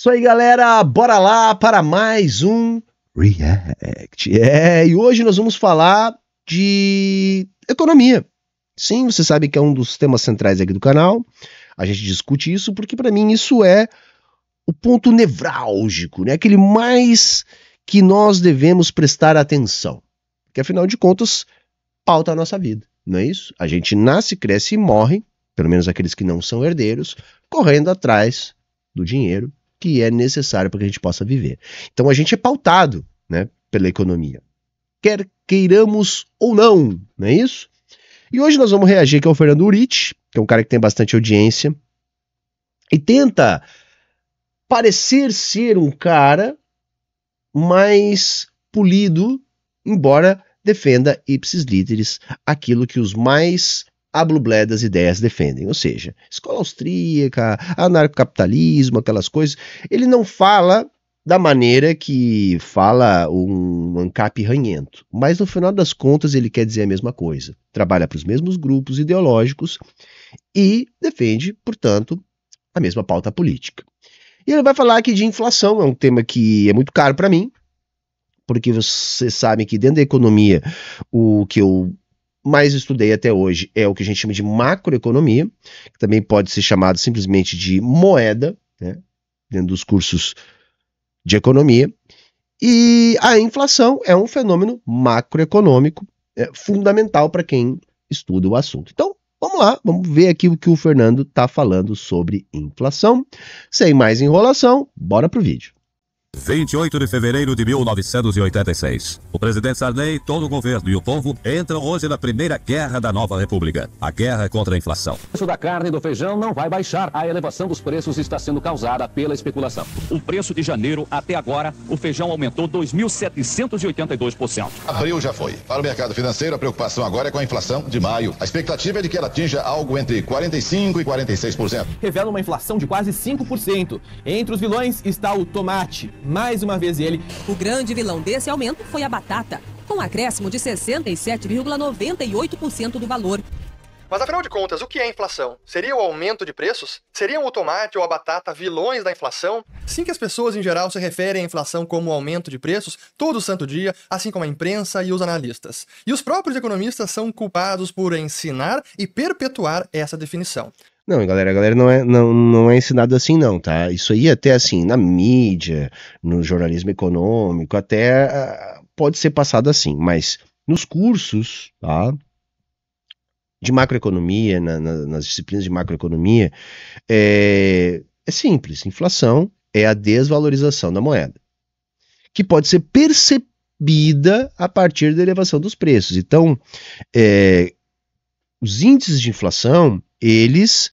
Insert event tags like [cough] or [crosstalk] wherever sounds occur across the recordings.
Isso aí, galera. Bora lá para mais um React. É, e hoje nós vamos falar de economia. Sim, você sabe que é um dos temas centrais aqui do canal. A gente discute isso porque para mim isso é o ponto nevrálgico, né? Aquele mais que nós devemos prestar atenção. Porque afinal de contas, pauta a nossa vida, não é isso? A gente nasce, cresce e morre, pelo menos aqueles que não são herdeiros, correndo atrás do dinheiro que é necessário para que a gente possa viver. Então a gente é pautado né, pela economia, quer queiramos ou não, não é isso? E hoje nós vamos reagir aqui ao Fernando Urich, que é um cara que tem bastante audiência, e tenta parecer ser um cara mais polido, embora defenda ipsis líderes aquilo que os mais a Blublé das ideias defendem, ou seja, escola austríaca, anarcocapitalismo, aquelas coisas. Ele não fala da maneira que fala um ANCAP ranhento, mas no final das contas ele quer dizer a mesma coisa. Trabalha para os mesmos grupos ideológicos e defende, portanto, a mesma pauta política. E ele vai falar aqui de inflação, é um tema que é muito caro para mim, porque vocês sabem que dentro da economia o que eu mais estudei até hoje é o que a gente chama de macroeconomia, que também pode ser chamado simplesmente de moeda, né, dentro dos cursos de economia. E a inflação é um fenômeno macroeconômico é, fundamental para quem estuda o assunto. Então, vamos lá, vamos ver aqui o que o Fernando está falando sobre inflação. Sem mais enrolação, bora para o vídeo. 28 de fevereiro de 1986. O presidente Sarney, todo o governo e o povo entram hoje na primeira guerra da nova república, a guerra contra a inflação. O preço da carne e do feijão não vai baixar. A elevação dos preços está sendo causada pela especulação. O preço de janeiro até agora, o feijão aumentou 2.782%. Abril já foi. Para o mercado financeiro, a preocupação agora é com a inflação de maio. A expectativa é de que ela atinja algo entre 45 e 46%. Revela uma inflação de quase 5%. Entre os vilões está o tomate mais uma vez ele. O grande vilão desse aumento foi a batata, com um acréscimo de 67,98% do valor. Mas afinal de contas, o que é inflação? Seria o aumento de preços? Seriam o tomate ou a batata vilões da inflação? Sim que as pessoas em geral se referem à inflação como aumento de preços todo santo dia, assim como a imprensa e os analistas. E os próprios economistas são culpados por ensinar e perpetuar essa definição. Não, galera, a galera não é, não, não é ensinado assim, não, tá? Isso aí até assim, na mídia, no jornalismo econômico, até ah, pode ser passado assim, mas nos cursos, tá? De macroeconomia, na, na, nas disciplinas de macroeconomia, é, é simples. Inflação é a desvalorização da moeda, que pode ser percebida a partir da elevação dos preços. Então, é, os índices de inflação, eles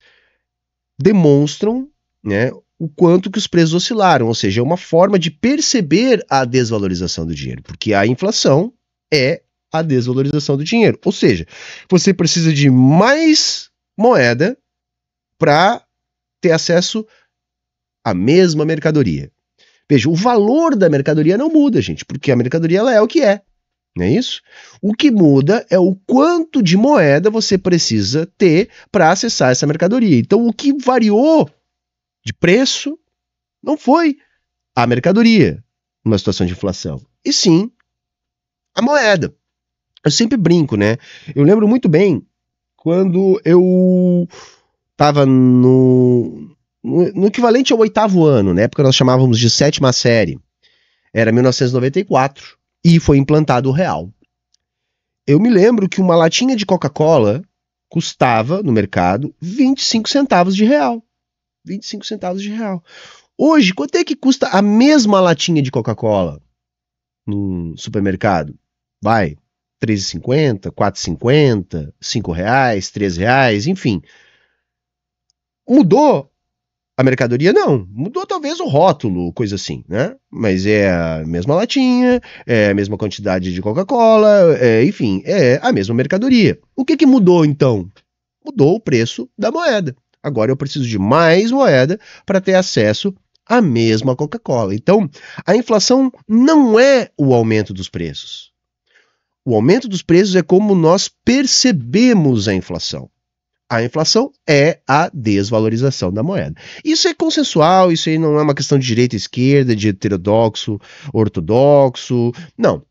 demonstram né, o quanto que os preços oscilaram, ou seja, é uma forma de perceber a desvalorização do dinheiro, porque a inflação é a desvalorização do dinheiro. Ou seja, você precisa de mais moeda para ter acesso à mesma mercadoria. Veja, o valor da mercadoria não muda, gente, porque a mercadoria ela é o que é não é isso? O que muda é o quanto de moeda você precisa ter para acessar essa mercadoria. Então, o que variou de preço não foi a mercadoria numa situação de inflação, e sim a moeda. Eu sempre brinco, né? Eu lembro muito bem quando eu estava no, no, no equivalente ao oitavo ano, na época nós chamávamos de sétima série, era 1994 e foi implantado o real. Eu me lembro que uma latinha de Coca-Cola custava no mercado 25 centavos de real. 25 centavos de real. Hoje, quanto é que custa a mesma latinha de Coca-Cola no supermercado? Vai, R$ 3,50, R$ 4,50, R$ 5, R$ 3, enfim. Mudou a mercadoria não, mudou talvez o rótulo, coisa assim, né? Mas é a mesma latinha, é a mesma quantidade de Coca-Cola, é, enfim, é a mesma mercadoria. O que, que mudou então? Mudou o preço da moeda. Agora eu preciso de mais moeda para ter acesso à mesma Coca-Cola. Então, a inflação não é o aumento dos preços. O aumento dos preços é como nós percebemos a inflação a inflação é a desvalorização da moeda. Isso é consensual, isso aí não é uma questão de direita e esquerda, de heterodoxo, ortodoxo. Não.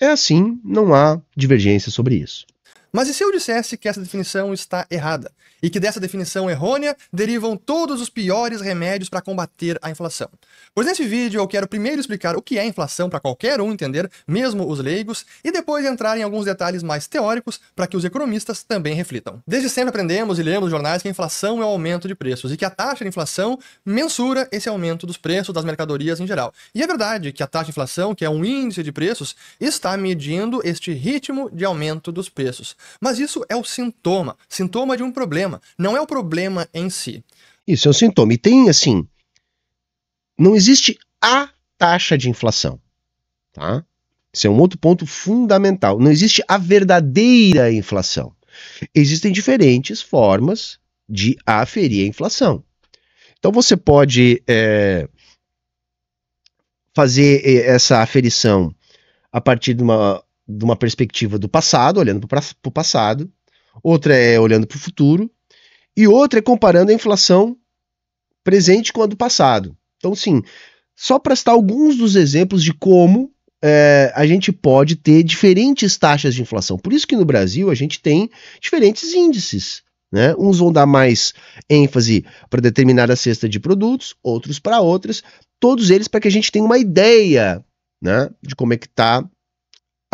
É assim, não há divergência sobre isso. Mas e se eu dissesse que essa definição está errada? E que dessa definição errônea derivam todos os piores remédios para combater a inflação? Pois nesse vídeo eu quero primeiro explicar o que é inflação para qualquer um entender, mesmo os leigos, e depois entrar em alguns detalhes mais teóricos para que os economistas também reflitam. Desde sempre aprendemos e lemos jornais que a inflação é o aumento de preços e que a taxa de inflação mensura esse aumento dos preços das mercadorias em geral. E é verdade que a taxa de inflação, que é um índice de preços, está medindo este ritmo de aumento dos preços. Mas isso é o sintoma, sintoma de um problema, não é o problema em si. Isso é um sintoma. E tem, assim, não existe a taxa de inflação, tá? Isso é um outro ponto fundamental. Não existe a verdadeira inflação. Existem diferentes formas de aferir a inflação. Então você pode é, fazer é, essa aferição a partir de uma de uma perspectiva do passado, olhando para o passado, outra é olhando para o futuro, e outra é comparando a inflação presente com a do passado. Então, sim, só para citar alguns dos exemplos de como é, a gente pode ter diferentes taxas de inflação. Por isso que no Brasil a gente tem diferentes índices. Né? Uns vão dar mais ênfase para determinada cesta de produtos, outros para outras, todos eles para que a gente tenha uma ideia né, de como é que está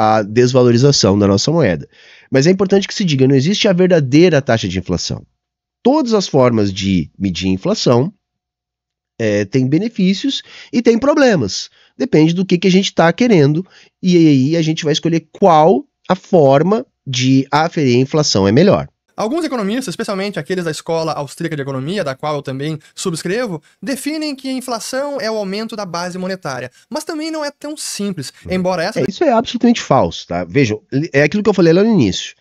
a desvalorização da nossa moeda. Mas é importante que se diga: não existe a verdadeira taxa de inflação. Todas as formas de medir inflação é, têm benefícios e têm problemas. Depende do que, que a gente está querendo, e aí a gente vai escolher qual a forma de aferir a inflação é melhor. Alguns economistas, especialmente aqueles da Escola Austríaca de Economia, da qual eu também subscrevo, definem que a inflação é o aumento da base monetária. Mas também não é tão simples, hum. embora essa. É, isso é absolutamente falso, tá? Vejam, é aquilo que eu falei lá no início.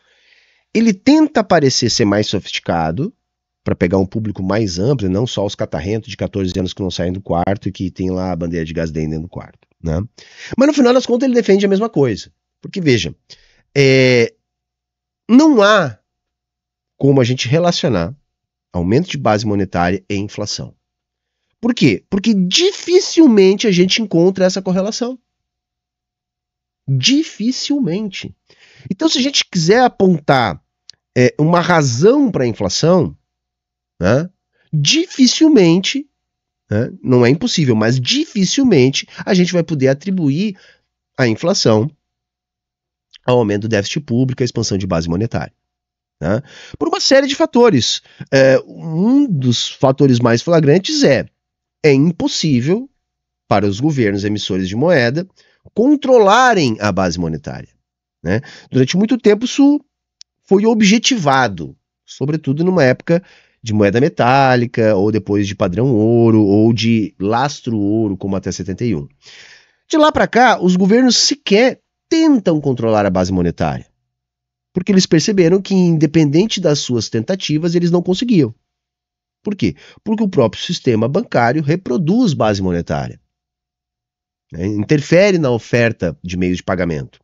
Ele tenta parecer ser mais sofisticado, para pegar um público mais amplo, e não só os catarrentos de 14 anos que não saem do quarto e que tem lá a bandeira de gás dentro do quarto. Né? Mas no final das contas ele defende a mesma coisa. Porque veja, é, não há como a gente relacionar aumento de base monetária e inflação. Por quê? Porque dificilmente a gente encontra essa correlação. Dificilmente. Então, se a gente quiser apontar é, uma razão para a inflação, né, dificilmente, né, não é impossível, mas dificilmente a gente vai poder atribuir a inflação ao aumento do déficit público, à expansão de base monetária. Né? Por uma série de fatores. É, um dos fatores mais flagrantes é: é impossível para os governos emissores de moeda controlarem a base monetária. Né? Durante muito tempo, isso foi objetivado, sobretudo numa época de moeda metálica, ou depois de padrão ouro, ou de lastro ouro, como até 71. De lá para cá, os governos sequer tentam controlar a base monetária. Porque eles perceberam que, independente das suas tentativas, eles não conseguiam. Por quê? Porque o próprio sistema bancário reproduz base monetária. Né? Interfere na oferta de meios de pagamento.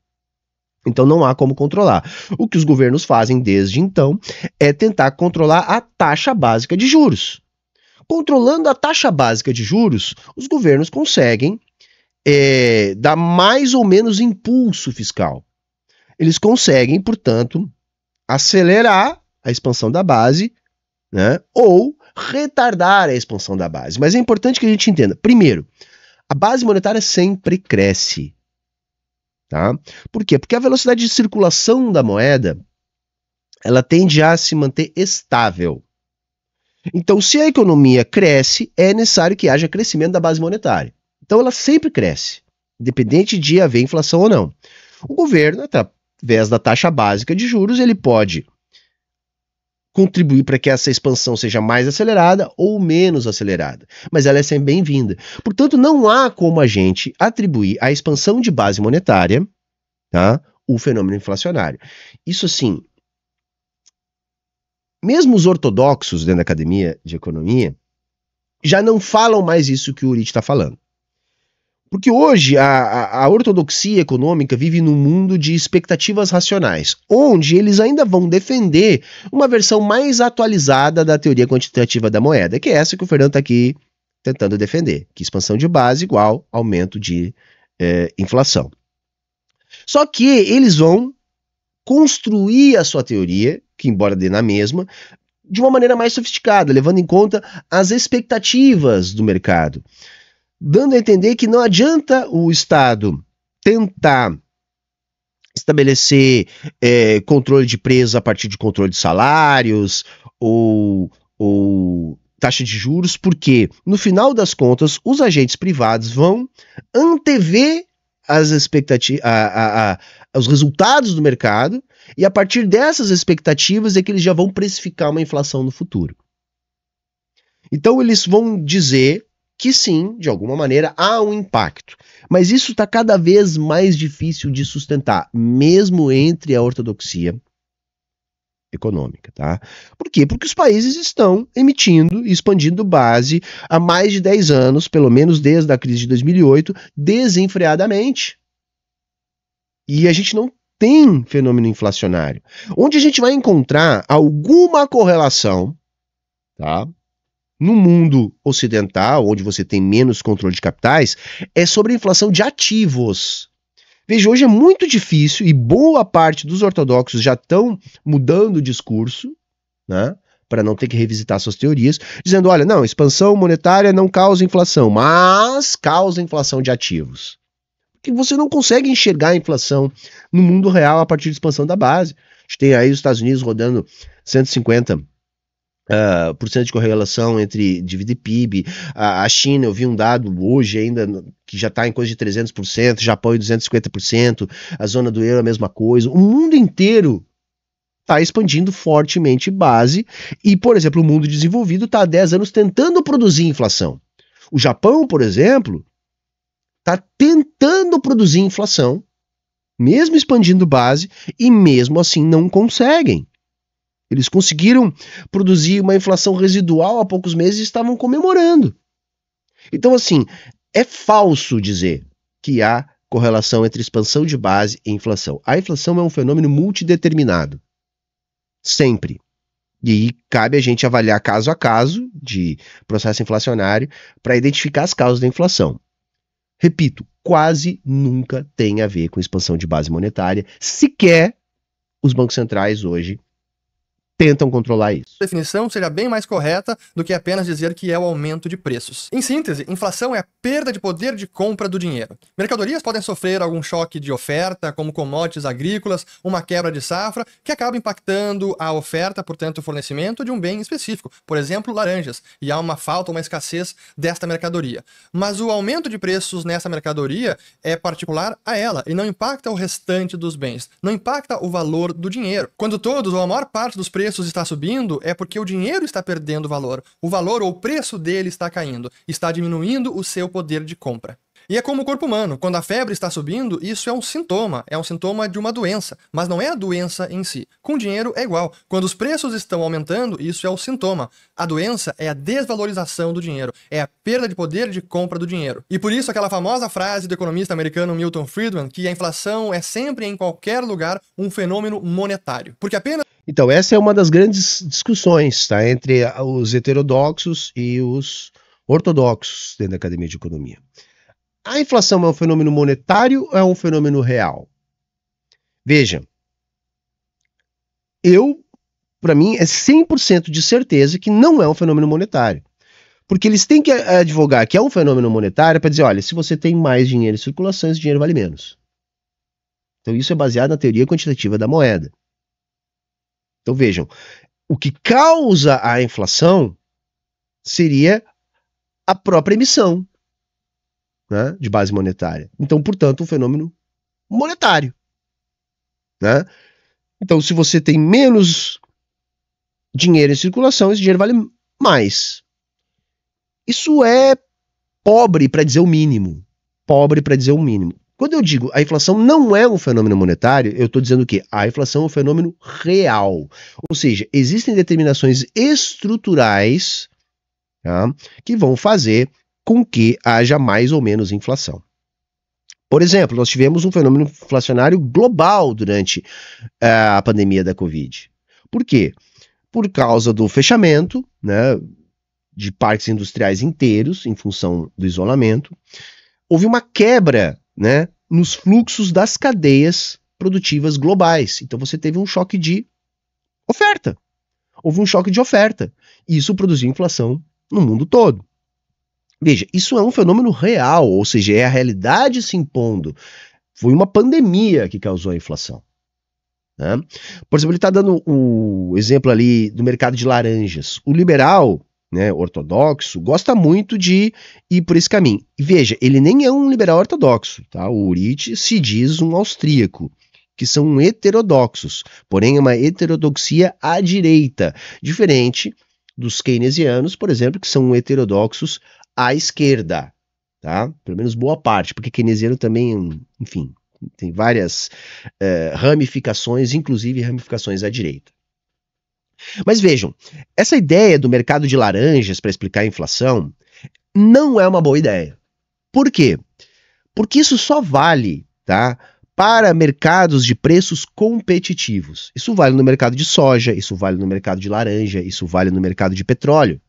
Então não há como controlar. O que os governos fazem desde então é tentar controlar a taxa básica de juros. Controlando a taxa básica de juros, os governos conseguem é, dar mais ou menos impulso fiscal. Eles conseguem, portanto, acelerar a expansão da base, né? Ou retardar a expansão da base. Mas é importante que a gente entenda. Primeiro, a base monetária sempre cresce. Tá? Por quê? Porque a velocidade de circulação da moeda ela tende a se manter estável. Então, se a economia cresce, é necessário que haja crescimento da base monetária. Então, ela sempre cresce, independente de haver inflação ou não. O governo, através da taxa básica de juros, ele pode contribuir para que essa expansão seja mais acelerada ou menos acelerada, mas ela é sempre bem-vinda. Portanto, não há como a gente atribuir à expansão de base monetária tá, o fenômeno inflacionário. Isso assim, mesmo os ortodoxos dentro da academia de economia já não falam mais isso que o Urit está falando. Porque hoje a, a, ortodoxia econômica vive num mundo de expectativas racionais, onde eles ainda vão defender uma versão mais atualizada da teoria quantitativa da moeda, que é essa que o Fernando está aqui tentando defender, que expansão de base igual aumento de é, inflação. Só que eles vão construir a sua teoria, que embora dê na mesma, de uma maneira mais sofisticada, levando em conta as expectativas do mercado dando a entender que não adianta o Estado tentar estabelecer é, controle de preços a partir de controle de salários ou, ou taxa de juros, porque no final das contas os agentes privados vão antever as expectativas, os resultados do mercado e a partir dessas expectativas é que eles já vão precificar uma inflação no futuro. Então eles vão dizer que sim, de alguma maneira, há um impacto. Mas isso está cada vez mais difícil de sustentar, mesmo entre a ortodoxia econômica, tá? Por quê? Porque os países estão emitindo e expandindo base há mais de 10 anos, pelo menos desde a crise de 2008, desenfreadamente. E a gente não tem fenômeno inflacionário. Onde a gente vai encontrar alguma correlação, tá? no mundo ocidental, onde você tem menos controle de capitais, é sobre a inflação de ativos. Veja, hoje é muito difícil e boa parte dos ortodoxos já estão mudando o discurso, né? Para não ter que revisitar suas teorias, dizendo: olha, não, expansão monetária não causa inflação, mas causa inflação de ativos. Porque você não consegue enxergar a inflação no mundo real a partir de expansão da base. A gente tem aí os Estados Unidos rodando 150 Uh, ah, porcento de correlação entre dívida e PIB. A, a, China, eu vi um dado hoje ainda que já está em coisa de 300%, Japão em 250%, a zona do euro é a mesma coisa. O mundo inteiro está expandindo fortemente base e, por exemplo, o mundo desenvolvido está há 10 anos tentando produzir inflação. O Japão, por exemplo, está tentando produzir inflação, mesmo expandindo base, e mesmo assim não conseguem. Eles conseguiram produzir uma inflação residual há poucos meses e estavam comemorando. Então, assim, é falso dizer que há correlação entre expansão de base e inflação. A inflação é um fenômeno multideterminado. Sempre. E aí cabe a gente avaliar caso a caso de processo inflacionário para identificar as causas da inflação. Repito, quase nunca tem a ver com expansão de base monetária, sequer os bancos centrais hoje tentam controlar isso. A definição seja bem mais correta do que apenas dizer que é o aumento de preços. Em síntese, inflação é a perda de poder de compra do dinheiro. Mercadorias podem sofrer algum choque de oferta, como commodities agrícolas, uma quebra de safra, que acaba impactando a oferta, portanto, o fornecimento de um bem específico, por exemplo, laranjas, e há uma falta, uma escassez desta mercadoria. Mas o aumento de preços nessa mercadoria é particular a ela e não impacta o restante dos bens, não impacta o valor do dinheiro. Quando todos ou a maior parte dos preços preços está subindo é porque o dinheiro está perdendo valor. O valor ou o preço dele está caindo, está diminuindo o seu poder de compra. E é como o corpo humano, quando a febre está subindo, isso é um sintoma, é um sintoma de uma doença, mas não é a doença em si. Com dinheiro é igual. Quando os preços estão aumentando, isso é o sintoma. A doença é a desvalorização do dinheiro, é a perda de poder de compra do dinheiro. E por isso aquela famosa frase do economista americano Milton Friedman, que a inflação é sempre em qualquer lugar um fenômeno monetário, porque apenas então, essa é uma das grandes discussões tá, entre os heterodoxos e os ortodoxos dentro da Academia de Economia a inflação é um fenômeno monetário ou é um fenômeno real? Veja, eu, para mim, é 100% de certeza que não é um fenômeno monetário. Porque eles têm que eh, advogar que é um fenômeno monetário para dizer, olha, se você tem mais dinheiro em circulação, esse dinheiro vale menos. Então isso é baseado na teoria quantitativa da moeda. Então vejam, o que causa a inflação seria a própria emissão, né, de base monetária. Então, portanto, um fenômeno monetário. Né? Então, se você tem menos dinheiro em circulação, esse dinheiro vale mais. Isso é pobre para dizer o mínimo. Pobre para dizer o mínimo. Quando eu digo a inflação não é um fenômeno monetário, eu estou dizendo que a inflação é um fenômeno real. Ou seja, existem determinações estruturais tá, que vão fazer com que haja mais ou menos inflação. Por exemplo, nós tivemos um fenômeno inflacionário global durante eh, a pandemia da Covid. Por quê? Por causa do fechamento né, de parques industriais inteiros em função do isolamento, houve uma quebra né, nos fluxos das cadeias produtivas globais. Então você teve um choque de oferta. Houve um choque de oferta. E isso produziu inflação no mundo todo. Veja, isso é um fenômeno real, ou seja, é a realidade se impondo. Foi uma pandemia que causou a inflação. Né? Por exemplo, ele está dando o exemplo ali do mercado de laranjas. O liberal, né, ortodoxo, gosta muito de ir por esse caminho. E veja, ele nem é um liberal ortodoxo, tá? O Urich se diz um austríaco, que são heterodoxos, porém é uma heterodoxia à direita, diferente dos keynesianos, por exemplo, que são heterodoxos à esquerda, tá? Pelo menos boa parte, porque keynesiano também, enfim, tem várias eh, ramificações, inclusive ramificações à direita. Mas vejam, essa ideia do mercado de laranjas para explicar a inflação não é uma boa ideia. Por quê? Porque isso só vale, tá? Para mercados de preços competitivos. Isso vale no mercado de soja, isso vale no mercado de laranja, isso vale no mercado de petróleo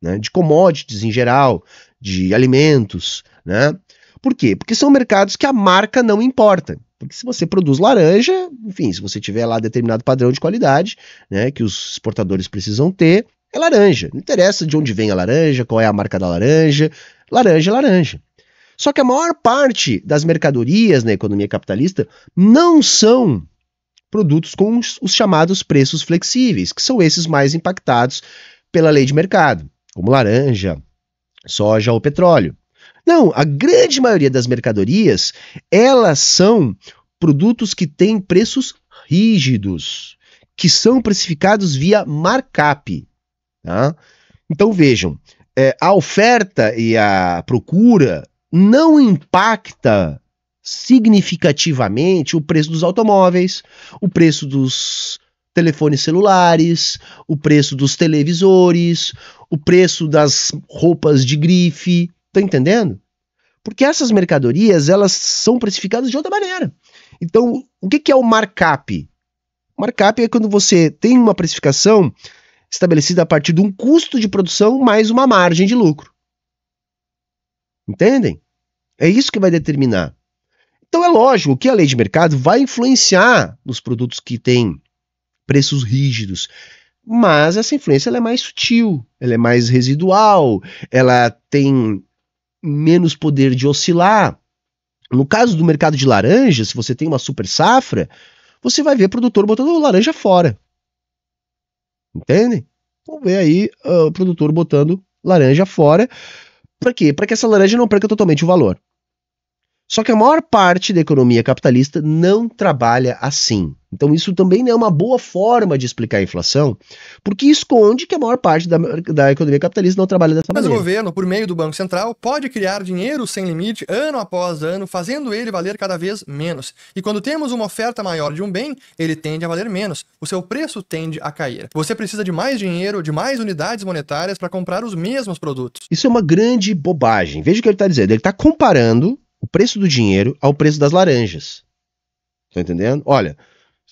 né, de commodities em geral, de alimentos. Né? Por quê? Porque são mercados que a marca não importa. Porque se você produz laranja, enfim, se você tiver lá determinado padrão de qualidade né, que os exportadores precisam ter, é laranja. Não interessa de onde vem a laranja, qual é a marca da laranja. Laranja é laranja. Só que a maior parte das mercadorias na economia capitalista não são produtos com os, os chamados preços flexíveis, que são esses mais impactados pela lei de mercado como laranja, soja ou petróleo. Não, a grande maioria das mercadorias, elas são produtos que têm preços rígidos, que são precificados via markup. Tá? Então vejam, é, a oferta e a procura não impacta significativamente o preço dos automóveis, o preço dos telefones celulares, o preço dos televisores, o preço das roupas de grife, tá entendendo? Porque essas mercadorias, elas são precificadas de outra maneira. Então, o que, que é o markup? O markup é quando você tem uma precificação estabelecida a partir de um custo de produção mais uma margem de lucro. Entendem? É isso que vai determinar. Então é lógico que a lei de mercado vai influenciar nos produtos que têm preços rígidos, mas essa influência ela é mais sutil, ela é mais residual, ela tem menos poder de oscilar. No caso do mercado de laranja, se você tem uma super safra, você vai ver produtor botando laranja fora. Entende? Vamos então, ver aí uh, o produtor botando laranja fora. Para quê? Para que essa laranja não perca totalmente o valor. Só que a maior parte da economia capitalista não trabalha assim. Então, isso também é uma boa forma de explicar a inflação, porque esconde que a maior parte da, da economia capitalista não trabalha dessa Mas maneira. Mas o governo, por meio do Banco Central, pode criar dinheiro sem limite ano após ano, fazendo ele valer cada vez menos. E quando temos uma oferta maior de um bem, ele tende a valer menos. O seu preço tende a cair. Você precisa de mais dinheiro, de mais unidades monetárias para comprar os mesmos produtos. Isso é uma grande bobagem. Veja o que ele está dizendo. Ele está comparando o preço do dinheiro ao preço das laranjas. Tá entendendo? Olha,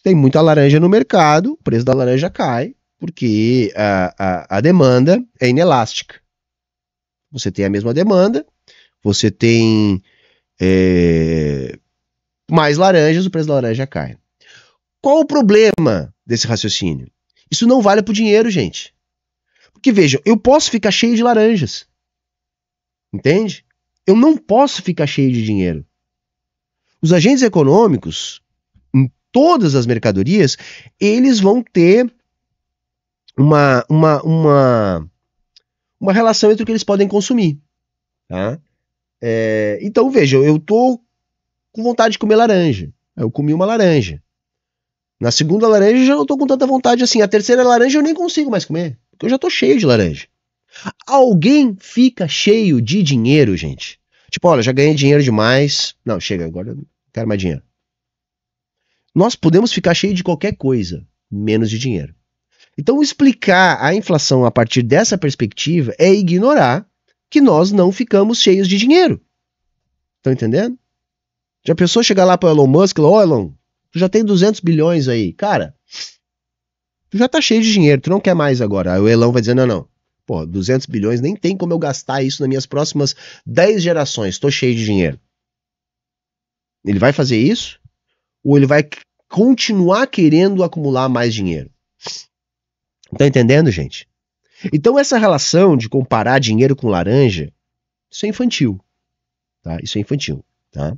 tem muita laranja no mercado, o preço da laranja cai, porque a, a, a demanda é inelástica. Você tem a mesma demanda, você tem é, mais laranjas, o preço da laranja cai. Qual o problema desse raciocínio? Isso não vale para o dinheiro, gente. Porque vejam, eu posso ficar cheio de laranjas. Entende? Eu não posso ficar cheio de dinheiro. Os agentes econômicos todas as mercadorias, eles vão ter uma, uma, uma, uma relação entre o que eles podem consumir. Tá? É, então vejam, eu tô com vontade de comer laranja. Eu comi uma laranja. Na segunda laranja eu já não tô com tanta vontade assim. A terceira laranja eu nem consigo mais comer. Porque eu já tô cheio de laranja. Alguém fica cheio de dinheiro, gente. Tipo, olha, já ganhei dinheiro demais. Não, chega, agora eu quero mais dinheiro. Nós podemos ficar cheio de qualquer coisa, menos de dinheiro. Então, explicar a inflação a partir dessa perspectiva é ignorar que nós não ficamos cheios de dinheiro. Estão entendendo? Já pessoa chegar lá para Elon Musk e falar: Ô Elon, tu já tem 200 bilhões aí. Cara, tu já tá cheio de dinheiro, tu não quer mais agora. Aí o Elon vai dizer: Não, não. Pô, 200 bilhões nem tem como eu gastar isso nas minhas próximas 10 gerações. Estou cheio de dinheiro. Ele vai fazer isso? ou ele vai continuar querendo acumular mais dinheiro. Tá entendendo, gente? Então, essa relação de comparar dinheiro com laranja, isso é infantil. Tá? Isso é infantil. Tá?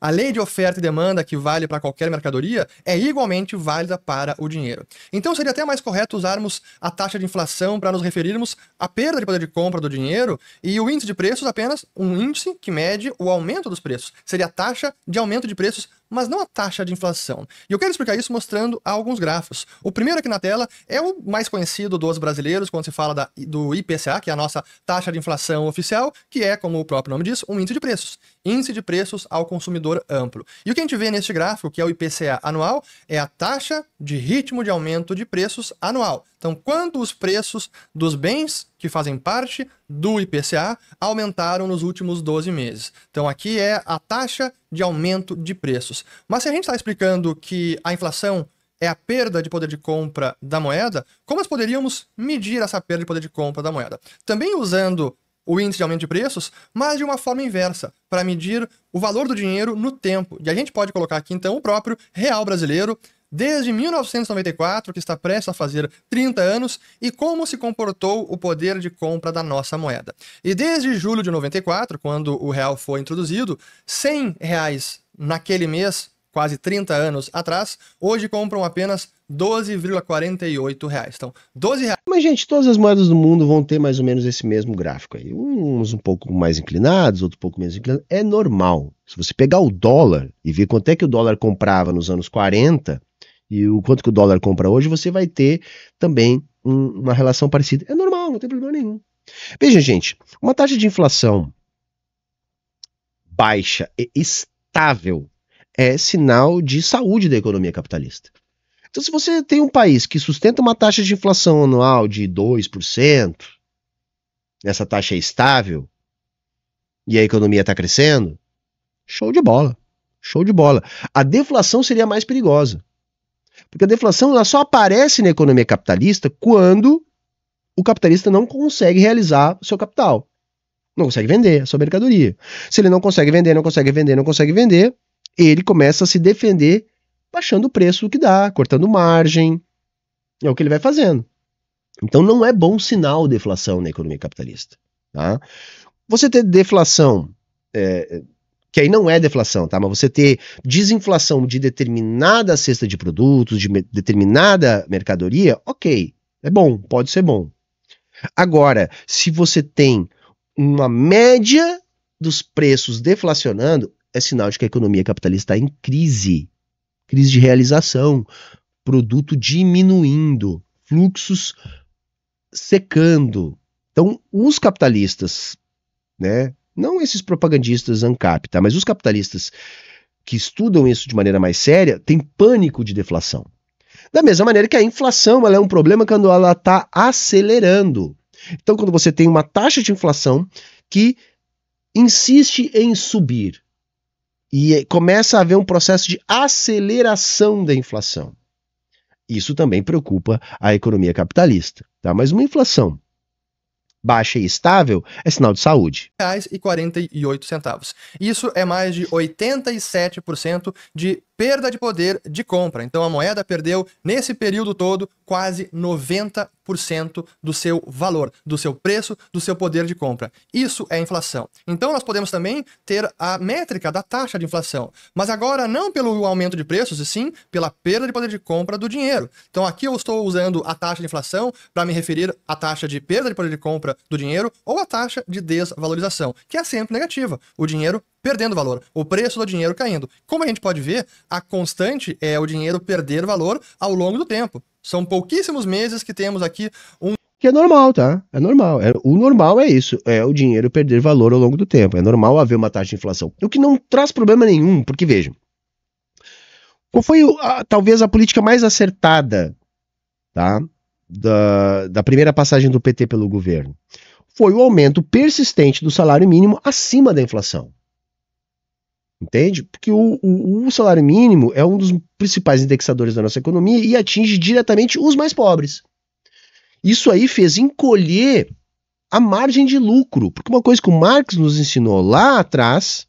A lei de oferta e demanda que vale para qualquer mercadoria é igualmente válida para o dinheiro. Então seria até mais correto usarmos a taxa de inflação para nos referirmos à perda de poder de compra do dinheiro e o índice de preços apenas um índice que mede o aumento dos preços. Seria a taxa de aumento de preços mas não a taxa de inflação. E eu quero explicar isso mostrando alguns gráficos. O primeiro aqui na tela é o mais conhecido dos brasileiros quando se fala da, do IPCA, que é a nossa taxa de inflação oficial, que é, como o próprio nome diz, um índice de preços. Índice de preços ao consumidor amplo. E o que a gente vê neste gráfico, que é o IPCA anual, é a taxa de ritmo de aumento de preços anual então, quando os preços dos bens que fazem parte do IPCA aumentaram nos últimos 12 meses. Então, aqui é a taxa de aumento de preços. Mas se a gente está explicando que a inflação é a perda de poder de compra da moeda, como nós poderíamos medir essa perda de poder de compra da moeda? Também usando o índice de aumento de preços, mas de uma forma inversa, para medir o valor do dinheiro no tempo. E a gente pode colocar aqui então o próprio real brasileiro desde 1994, que está prestes a fazer 30 anos, e como se comportou o poder de compra da nossa moeda. E desde julho de 94, quando o real foi introduzido, 100 reais naquele mês, quase 30 anos atrás, hoje compram apenas 12,48 reais. Então, 12 reais. Mas, gente, todas as moedas do mundo vão ter mais ou menos esse mesmo gráfico aí. Uns um pouco mais inclinados, outros um pouco menos inclinados. É normal. Se você pegar o dólar e ver quanto é que o dólar comprava nos anos 40, e o quanto que o dólar compra hoje, você vai ter também um, uma relação parecida. É normal, não tem problema nenhum. Veja, gente, uma taxa de inflação baixa e estável é sinal de saúde da economia capitalista. Então, se você tem um país que sustenta uma taxa de inflação anual de 2%, essa taxa é estável, e a economia está crescendo, show de bola. Show de bola. A deflação seria mais perigosa. Porque a deflação ela só aparece na economia capitalista quando o capitalista não consegue realizar o seu capital. Não consegue vender a sua mercadoria. Se ele não consegue vender, não consegue vender, não consegue vender, ele começa a se defender baixando o preço que dá, cortando margem. É o que ele vai fazendo. Então não é bom sinal deflação na economia capitalista. Tá? Você ter deflação é, que aí não é deflação, tá? Mas você ter desinflação de determinada cesta de produtos, de determinada mercadoria, ok, é bom, pode ser bom. Agora, se você tem uma média dos preços deflacionando, é sinal de que a economia capitalista está em crise, crise de realização, produto diminuindo, fluxos secando. Então, os capitalistas, né, não esses propagandistas ANCAP, tá? Mas os capitalistas que estudam isso de maneira mais séria têm pânico de deflação. Da mesma maneira que a inflação ela é um problema quando ela está acelerando. Então, quando você tem uma taxa de inflação que insiste em subir e é, começa a haver um processo de aceleração da inflação. Isso também preocupa a economia capitalista. Tá? Mas uma inflação baixa e estável é sinal de saúde. R$ 1,48. Isso é mais de 87% de perda de poder de compra. Então a moeda perdeu, nesse período todo, quase 90 10% do seu valor, do seu preço, do seu poder de compra. Isso é inflação. Então nós podemos também ter a métrica da taxa de inflação, mas agora não pelo aumento de preços, e sim pela perda de poder de compra do dinheiro. Então aqui eu estou usando a taxa de inflação para me referir à taxa de perda de poder de compra do dinheiro ou a taxa de desvalorização, que é sempre negativa. O dinheiro perdendo valor, o preço do dinheiro caindo. Como a gente pode ver, a constante é o dinheiro perder valor ao longo do tempo. São pouquíssimos meses que temos aqui um. Que é normal, tá? É normal. É, o normal é isso. É o dinheiro perder valor ao longo do tempo. É normal haver uma taxa de inflação. O que não traz problema nenhum, porque vejam. Qual foi a, talvez a política mais acertada tá? da, da primeira passagem do PT pelo governo? Foi o aumento persistente do salário mínimo acima da inflação. Entende? Porque o, o, o, salário mínimo é um dos principais indexadores da nossa economia e atinge diretamente os mais pobres. Isso aí fez encolher a margem de lucro, porque uma coisa que o Marx nos ensinou lá atrás,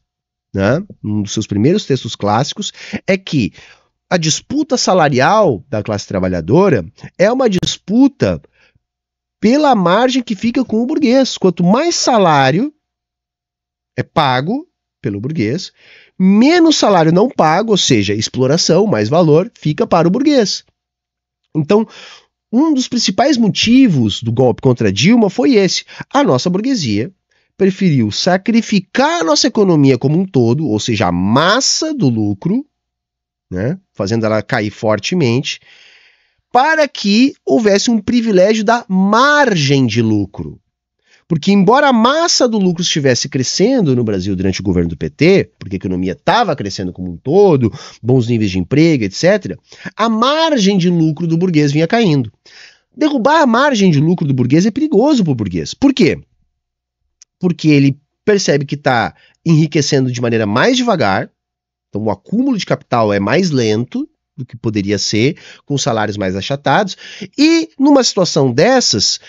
né, um dos seus primeiros textos clássicos, é que a disputa salarial da classe trabalhadora é uma disputa pela margem que fica com o burguês. Quanto mais salário é pago, pelo burguês, menos salário não pago, ou seja, exploração, mais valor, fica para o burguês. Então, um dos principais motivos do golpe contra Dilma foi esse: a nossa burguesia preferiu sacrificar a nossa economia como um todo, ou seja, a massa do lucro, né, fazendo ela cair fortemente, para que houvesse um privilégio da margem de lucro. Porque, embora a massa do lucro estivesse crescendo no Brasil durante o governo do PT, porque a economia estava crescendo como um todo, bons níveis de emprego, etc., a margem de lucro do burguês vinha caindo. Derrubar a margem de lucro do burguês é perigoso para o burguês. Por quê? Porque ele percebe que está enriquecendo de maneira mais devagar, então o acúmulo de capital é mais lento do que poderia ser, com salários mais achatados, e numa situação dessas,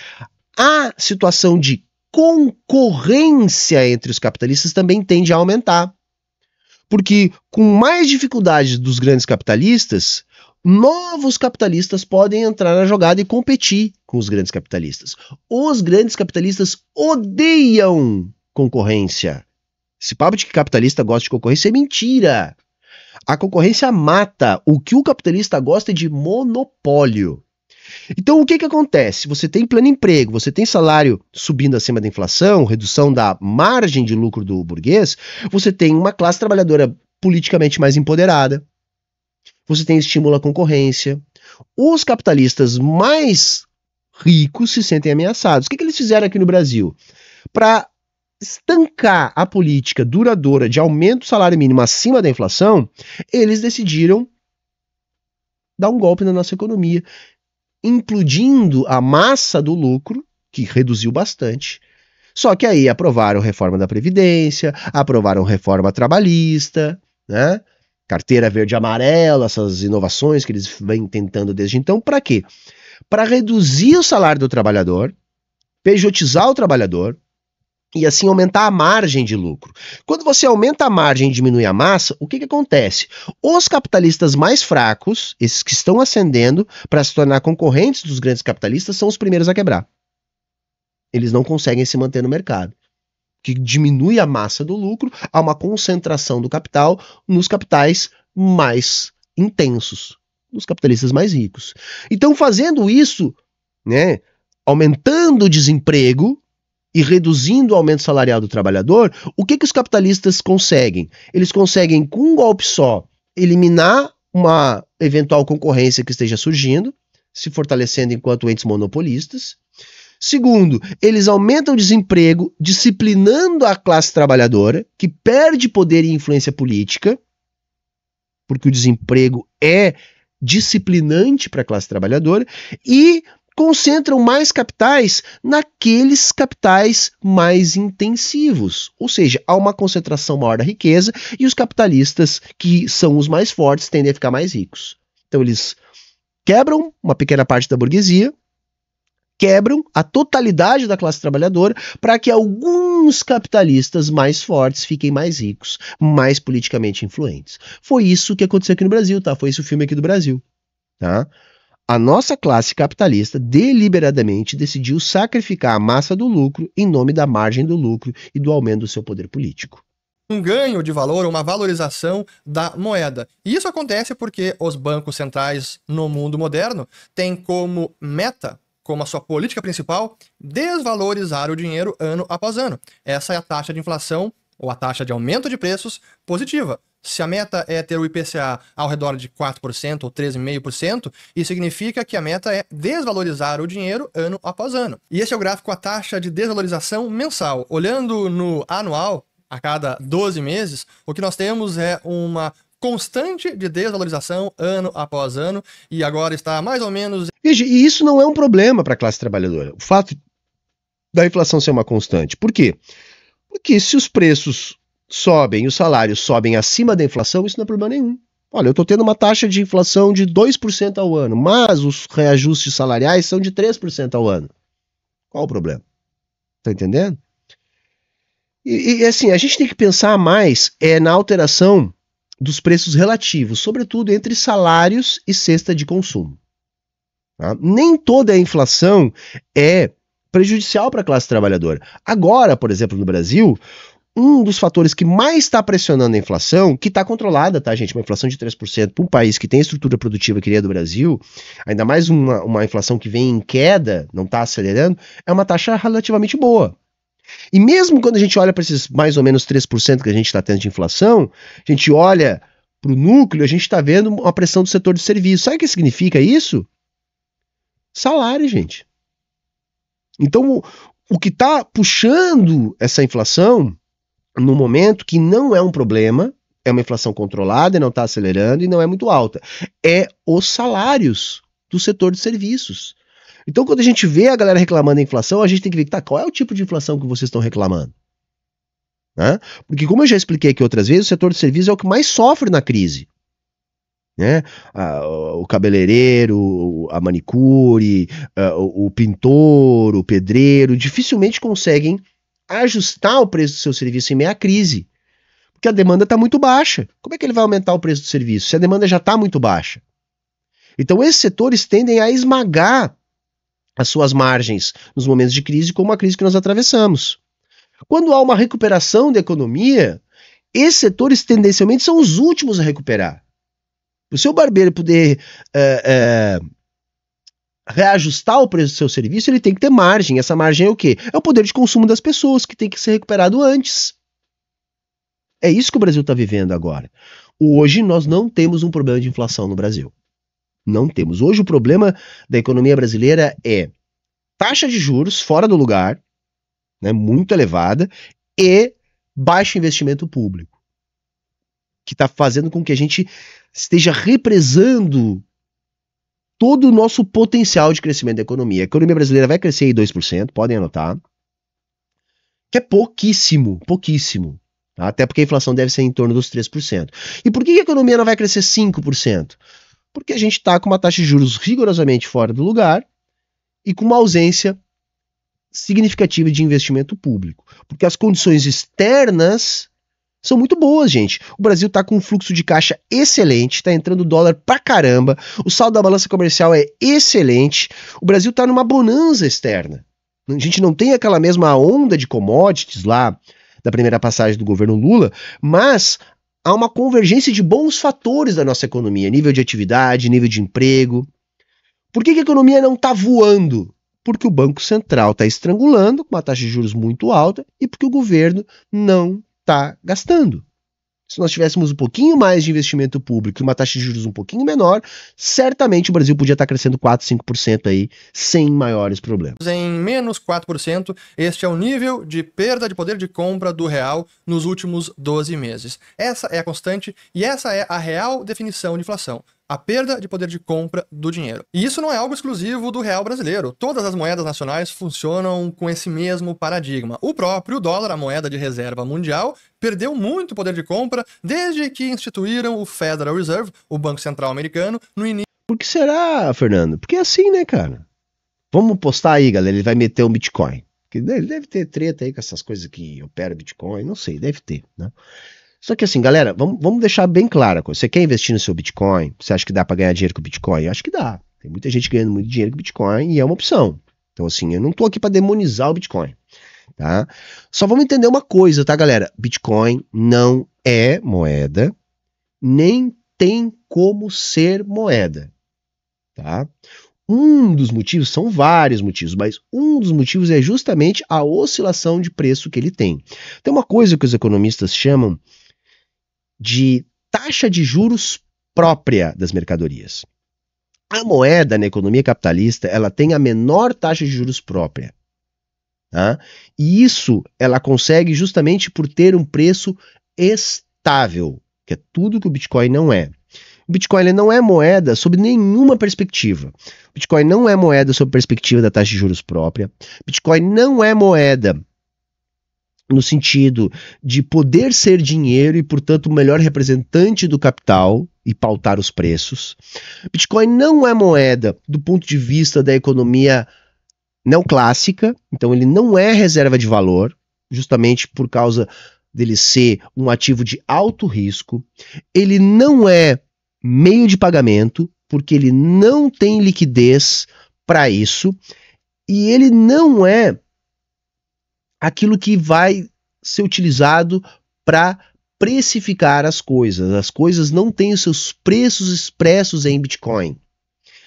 a situação de concorrência entre os capitalistas também tende a aumentar. Porque com mais dificuldade dos grandes capitalistas, novos capitalistas podem entrar na jogada e competir com os grandes capitalistas. Os grandes capitalistas odeiam concorrência. Esse papo de que capitalista gosta de concorrência é mentira. A concorrência mata. O que o capitalista gosta é de monopólio. Então, o que, que acontece? Você tem pleno emprego, você tem salário subindo acima da inflação, redução da margem de lucro do burguês, você tem uma classe trabalhadora politicamente mais empoderada, você tem estímulo à concorrência. Os capitalistas mais ricos se sentem ameaçados. O que, que eles fizeram aqui no Brasil? Para estancar a política duradoura de aumento do salário mínimo acima da inflação, eles decidiram dar um golpe na nossa economia, incluindo a massa do lucro, que reduziu bastante. Só que aí aprovaram reforma da Previdência, aprovaram reforma trabalhista, né? Carteira verde e amarela, essas inovações que eles vêm tentando desde então, para quê? Para reduzir o salário do trabalhador, pejotizar o trabalhador, e assim aumentar a margem de lucro. Quando você aumenta a margem e diminui a massa, o que, que acontece? Os capitalistas mais fracos, esses que estão ascendendo para se tornar concorrentes dos grandes capitalistas, são os primeiros a quebrar. Eles não conseguem se manter no mercado. Que diminui a massa do lucro, há uma concentração do capital nos capitais mais intensos, nos capitalistas mais ricos. Então, fazendo isso, né, aumentando o desemprego, e reduzindo o aumento salarial do trabalhador, o que, que os capitalistas conseguem? Eles conseguem, com um golpe só, eliminar uma eventual concorrência que esteja surgindo, se fortalecendo enquanto entes monopolistas. Segundo, eles aumentam o desemprego, disciplinando a classe trabalhadora, que perde poder e influência política, porque o desemprego é disciplinante para a classe trabalhadora, e concentram mais capitais naqueles capitais mais intensivos. Ou seja, há uma concentração maior da riqueza e os capitalistas, que são os mais fortes, tendem a ficar mais ricos. Então, eles quebram uma pequena parte da burguesia, quebram a totalidade da classe trabalhadora para que alguns capitalistas mais fortes fiquem mais ricos, mais politicamente influentes. Foi isso que aconteceu aqui no Brasil, tá? Foi esse o filme aqui do Brasil, tá? A nossa classe capitalista deliberadamente decidiu sacrificar a massa do lucro em nome da margem do lucro e do aumento do seu poder político um ganho de valor, uma valorização da moeda. E isso acontece porque os bancos centrais no mundo moderno têm como meta, como a sua política principal, desvalorizar o dinheiro ano após ano. Essa é a taxa de inflação ou a taxa de aumento de preços positiva, se a meta é ter o IPCA ao redor de 4% ou 13,5%, isso significa que a meta é desvalorizar o dinheiro ano após ano. E esse é o gráfico a taxa de desvalorização mensal. Olhando no anual, a cada 12 meses, o que nós temos é uma constante de desvalorização ano após ano e agora está mais ou menos. Veja, e isso não é um problema para a classe trabalhadora. O fato da inflação ser uma constante. Por quê? Porque se os preços sobem, os salários sobem acima da inflação, isso não é problema nenhum. Olha, eu estou tendo uma taxa de inflação de 2% ao ano, mas os reajustes salariais são de 3% ao ano. Qual o problema? Tá entendendo? E, e, assim, a gente tem que pensar mais é, na alteração dos preços relativos, sobretudo entre salários e cesta de consumo. Tá? Nem toda a inflação é prejudicial para a classe trabalhadora. Agora, por exemplo, no Brasil, um dos fatores que mais está pressionando a inflação, que está controlada, tá, gente? Uma inflação de 3% para um país que tem a estrutura produtiva que é do Brasil, ainda mais uma, uma inflação que vem em queda, não está acelerando, é uma taxa relativamente boa. E mesmo quando a gente olha para esses mais ou menos 3% que a gente está tendo de inflação, a gente olha para o núcleo, a gente está vendo uma pressão do setor de serviço. Sabe o que significa isso? Salário, gente. Então, o, o que está puxando essa inflação no momento que não é um problema, é uma inflação controlada, não está acelerando e não é muito alta. É os salários do setor de serviços. Então, quando a gente vê a galera reclamando da inflação, a gente tem que ver tá, qual é o tipo de inflação que vocês estão reclamando. Né? Porque, como eu já expliquei aqui outras vezes, o setor de serviços é o que mais sofre na crise. Né? Ah, o cabeleireiro, a manicure, ah, o pintor, o pedreiro, dificilmente conseguem ajustar o preço do seu serviço em meia crise. Porque a demanda está muito baixa. Como é que ele vai aumentar o preço do serviço se a demanda já está muito baixa? Então, esses setores tendem a esmagar as suas margens nos momentos de crise, como a crise que nós atravessamos. Quando há uma recuperação da economia, esses setores tendencialmente são os últimos a recuperar. O seu barbeiro poder eh, eh, reajustar o preço do seu serviço, ele tem que ter margem. Essa margem é o quê? É o poder de consumo das pessoas, que tem que ser recuperado antes. É isso que o Brasil está vivendo agora. Hoje nós não temos um problema de inflação no Brasil. Não temos. Hoje o problema da economia brasileira é taxa de juros fora do lugar, né, muito elevada, e baixo investimento público, que está fazendo com que a gente esteja represando todo o nosso potencial de crescimento da economia. A economia brasileira vai crescer em 2%, podem anotar. Que é pouquíssimo, pouquíssimo. Tá? Até porque a inflação deve ser em torno dos 3%. E por que a economia não vai crescer 5%? Porque a gente está com uma taxa de juros rigorosamente fora do lugar e com uma ausência significativa de investimento público. Porque as condições externas são muito boas, gente. O Brasil tá com um fluxo de caixa excelente, tá entrando dólar pra caramba, o saldo da balança comercial é excelente, o Brasil tá numa bonança externa. A gente não tem aquela mesma onda de commodities lá da primeira passagem do governo Lula, mas há uma convergência de bons fatores da nossa economia, nível de atividade, nível de emprego. Por que, que a economia não tá voando? Porque o Banco Central está estrangulando com uma taxa de juros muito alta e porque o governo não está gastando. Se nós tivéssemos um pouquinho mais de investimento público e uma taxa de juros um pouquinho menor, certamente o Brasil podia estar tá crescendo 4, 5% aí, sem maiores problemas. Em menos 4%, este é o nível de perda de poder de compra do real nos últimos 12 meses. Essa é a constante e essa é a real definição de inflação a perda de poder de compra do dinheiro. E isso não é algo exclusivo do real brasileiro. Todas as moedas nacionais funcionam com esse mesmo paradigma. O próprio dólar, a moeda de reserva mundial, perdeu muito poder de compra desde que instituíram o Federal Reserve, o Banco Central Americano, no início. Por que será, Fernando? Porque é assim, né, cara? Vamos postar aí, galera. Ele vai meter um Bitcoin. Ele deve ter treta aí com essas coisas que opera Bitcoin, não sei, deve ter, né? Só que assim, galera, vamos, vamos deixar bem claro. Você quer investir no seu Bitcoin? Você acha que dá para ganhar dinheiro com Bitcoin? Eu acho que dá. Tem muita gente ganhando muito dinheiro com Bitcoin e é uma opção. Então, assim, eu não tô aqui para demonizar o Bitcoin, tá? Só vamos entender uma coisa, tá, galera? Bitcoin não é moeda, nem tem como ser moeda, tá? Um dos motivos, são vários motivos, mas um dos motivos é justamente a oscilação de preço que ele tem. Tem uma coisa que os economistas chamam de taxa de juros própria das mercadorias. A moeda na economia capitalista ela tem a menor taxa de juros própria. Tá? E isso ela consegue justamente por ter um preço estável, que é tudo que o Bitcoin não é. O Bitcoin não é moeda sob nenhuma perspectiva. O Bitcoin não é moeda sob perspectiva da taxa de juros própria. O Bitcoin não é moeda no sentido de poder ser dinheiro e, portanto, o melhor representante do capital e pautar os preços. Bitcoin não é moeda do ponto de vista da economia não clássica, então ele não é reserva de valor, justamente por causa dele ser um ativo de alto risco. Ele não é meio de pagamento, porque ele não tem liquidez para isso, e ele não é aquilo que vai ser utilizado para precificar as coisas. As coisas não têm os seus preços expressos em Bitcoin.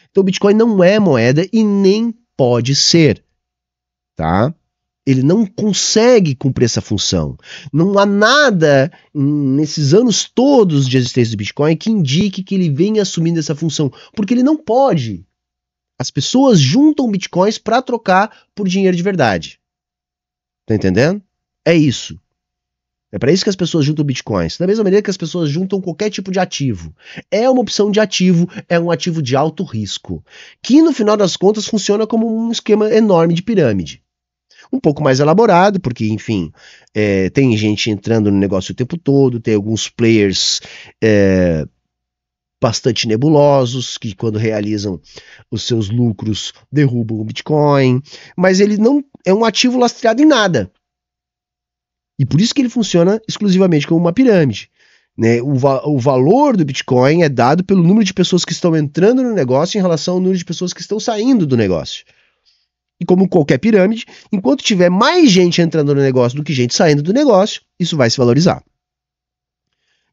Então, Bitcoin não é moeda e nem pode ser, tá? Ele não consegue cumprir essa função. Não há nada nesses anos todos de existência do Bitcoin que indique que ele venha assumindo essa função, porque ele não pode. As pessoas juntam bitcoins para trocar por dinheiro de verdade. Tá entendendo? É isso. É para isso que as pessoas juntam bitcoins. Da mesma maneira que as pessoas juntam qualquer tipo de ativo. É uma opção de ativo, é um ativo de alto risco. Que no final das contas funciona como um esquema enorme de pirâmide. Um pouco mais elaborado, porque, enfim, é, tem gente entrando no negócio o tempo todo, tem alguns players. É, bastante nebulosos, que quando realizam os seus lucros derrubam o Bitcoin, mas ele não é um ativo lastreado em nada. E por isso que ele funciona exclusivamente como uma pirâmide. Né? O, va o valor do Bitcoin é dado pelo número de pessoas que estão entrando no negócio em relação ao número de pessoas que estão saindo do negócio. E como qualquer pirâmide, enquanto tiver mais gente entrando no negócio do que gente saindo do negócio, isso vai se valorizar.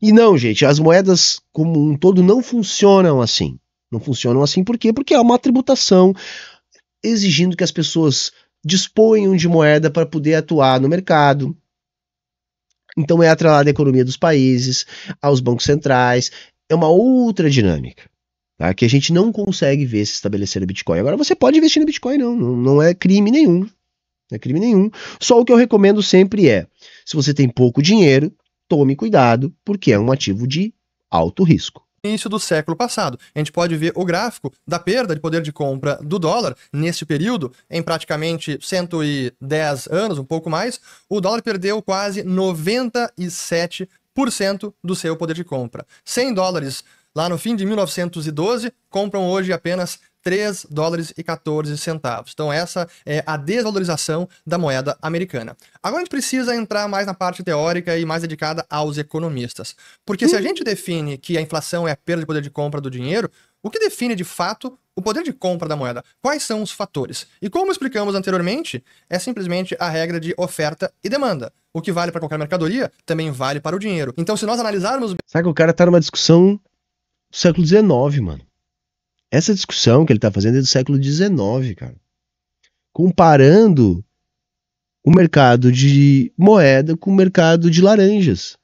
E não, gente, as moedas como um todo não funcionam assim. Não funcionam assim por quê? Porque há uma tributação exigindo que as pessoas disponham de moeda para poder atuar no mercado. Então é atrelada à economia dos países, aos bancos centrais, é uma outra dinâmica. Tá? Que a gente não consegue ver se estabelecer o Bitcoin. Agora você pode investir no Bitcoin, não, não, não é crime nenhum. Não é crime nenhum. Só o que eu recomendo sempre é: se você tem pouco dinheiro, tome cuidado, porque é um ativo de alto risco início do século passado. A gente pode ver o gráfico da perda de poder de compra do dólar nesse período, em praticamente 110 anos, um pouco mais, o dólar perdeu quase 97% do seu poder de compra. 100 dólares lá no fim de 1912 compram hoje apenas 3 dólares e 14 centavos. Então essa é a desvalorização da moeda americana. Agora a gente precisa entrar mais na parte teórica e mais dedicada aos economistas. Porque hum. se a hum. gente define que a inflação é a perda de poder de compra do dinheiro, o que define de fato o poder de compra da moeda? Quais são os fatores? E como explicamos anteriormente, é simplesmente a regra de oferta e demanda. O que vale para qualquer mercadoria também vale para o dinheiro. Então, se nós analisarmos. Sabe que o cara tá numa discussão do século XIX, mano. Essa discussão que ele está fazendo é do século XIX, cara. Comparando o mercado de moeda com o mercado de laranjas.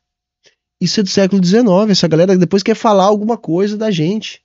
Isso é do século XIX. Essa galera depois quer falar alguma coisa da gente.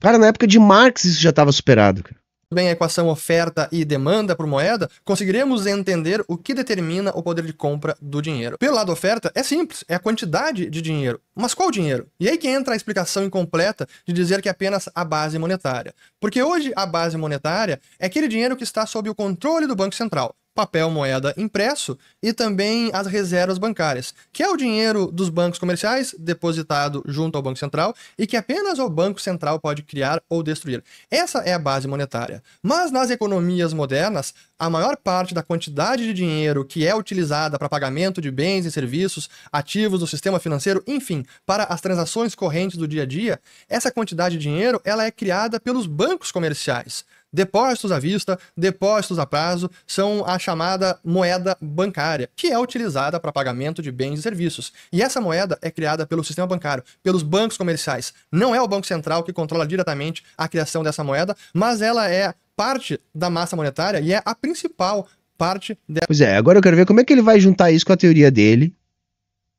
Cara, na época de Marx isso já estava superado, cara bem a equação oferta e demanda por moeda, conseguiremos entender o que determina o poder de compra do dinheiro. Pelo lado oferta, é simples, é a quantidade de dinheiro. Mas qual dinheiro? E aí que entra a explicação incompleta de dizer que é apenas a base monetária. Porque hoje a base monetária é aquele dinheiro que está sob o controle do Banco Central papel moeda impresso e também as reservas bancárias, que é o dinheiro dos bancos comerciais depositado junto ao Banco Central e que apenas o Banco Central pode criar ou destruir. Essa é a base monetária. Mas nas economias modernas, a maior parte da quantidade de dinheiro que é utilizada para pagamento de bens e serviços, ativos do sistema financeiro, enfim, para as transações correntes do dia a dia, essa quantidade de dinheiro ela é criada pelos bancos comerciais. Depósitos à vista, depósitos a prazo são a chamada moeda bancária, que é utilizada para pagamento de bens e serviços. E essa moeda é criada pelo sistema bancário, pelos bancos comerciais. Não é o Banco Central que controla diretamente a criação dessa moeda, mas ela é parte da massa monetária e é a principal parte dela. Pois é, agora eu quero ver como é que ele vai juntar isso com a teoria dele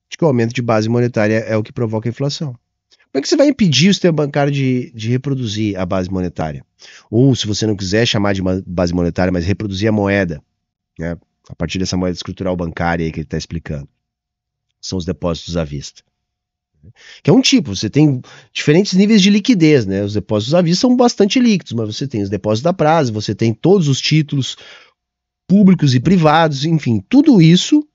de que o aumento de base monetária é o que provoca a inflação. Como é que você vai impedir o sistema bancário de, de reproduzir a base monetária? Ou, se você não quiser chamar de base monetária, mas reproduzir a moeda, né? a partir dessa moeda estrutural bancária que ele está explicando, são os depósitos à vista. Que é um tipo, você tem diferentes níveis de liquidez, né? Os depósitos à vista são bastante líquidos, mas você tem os depósitos da prazo, você tem todos os títulos públicos e privados, enfim, tudo isso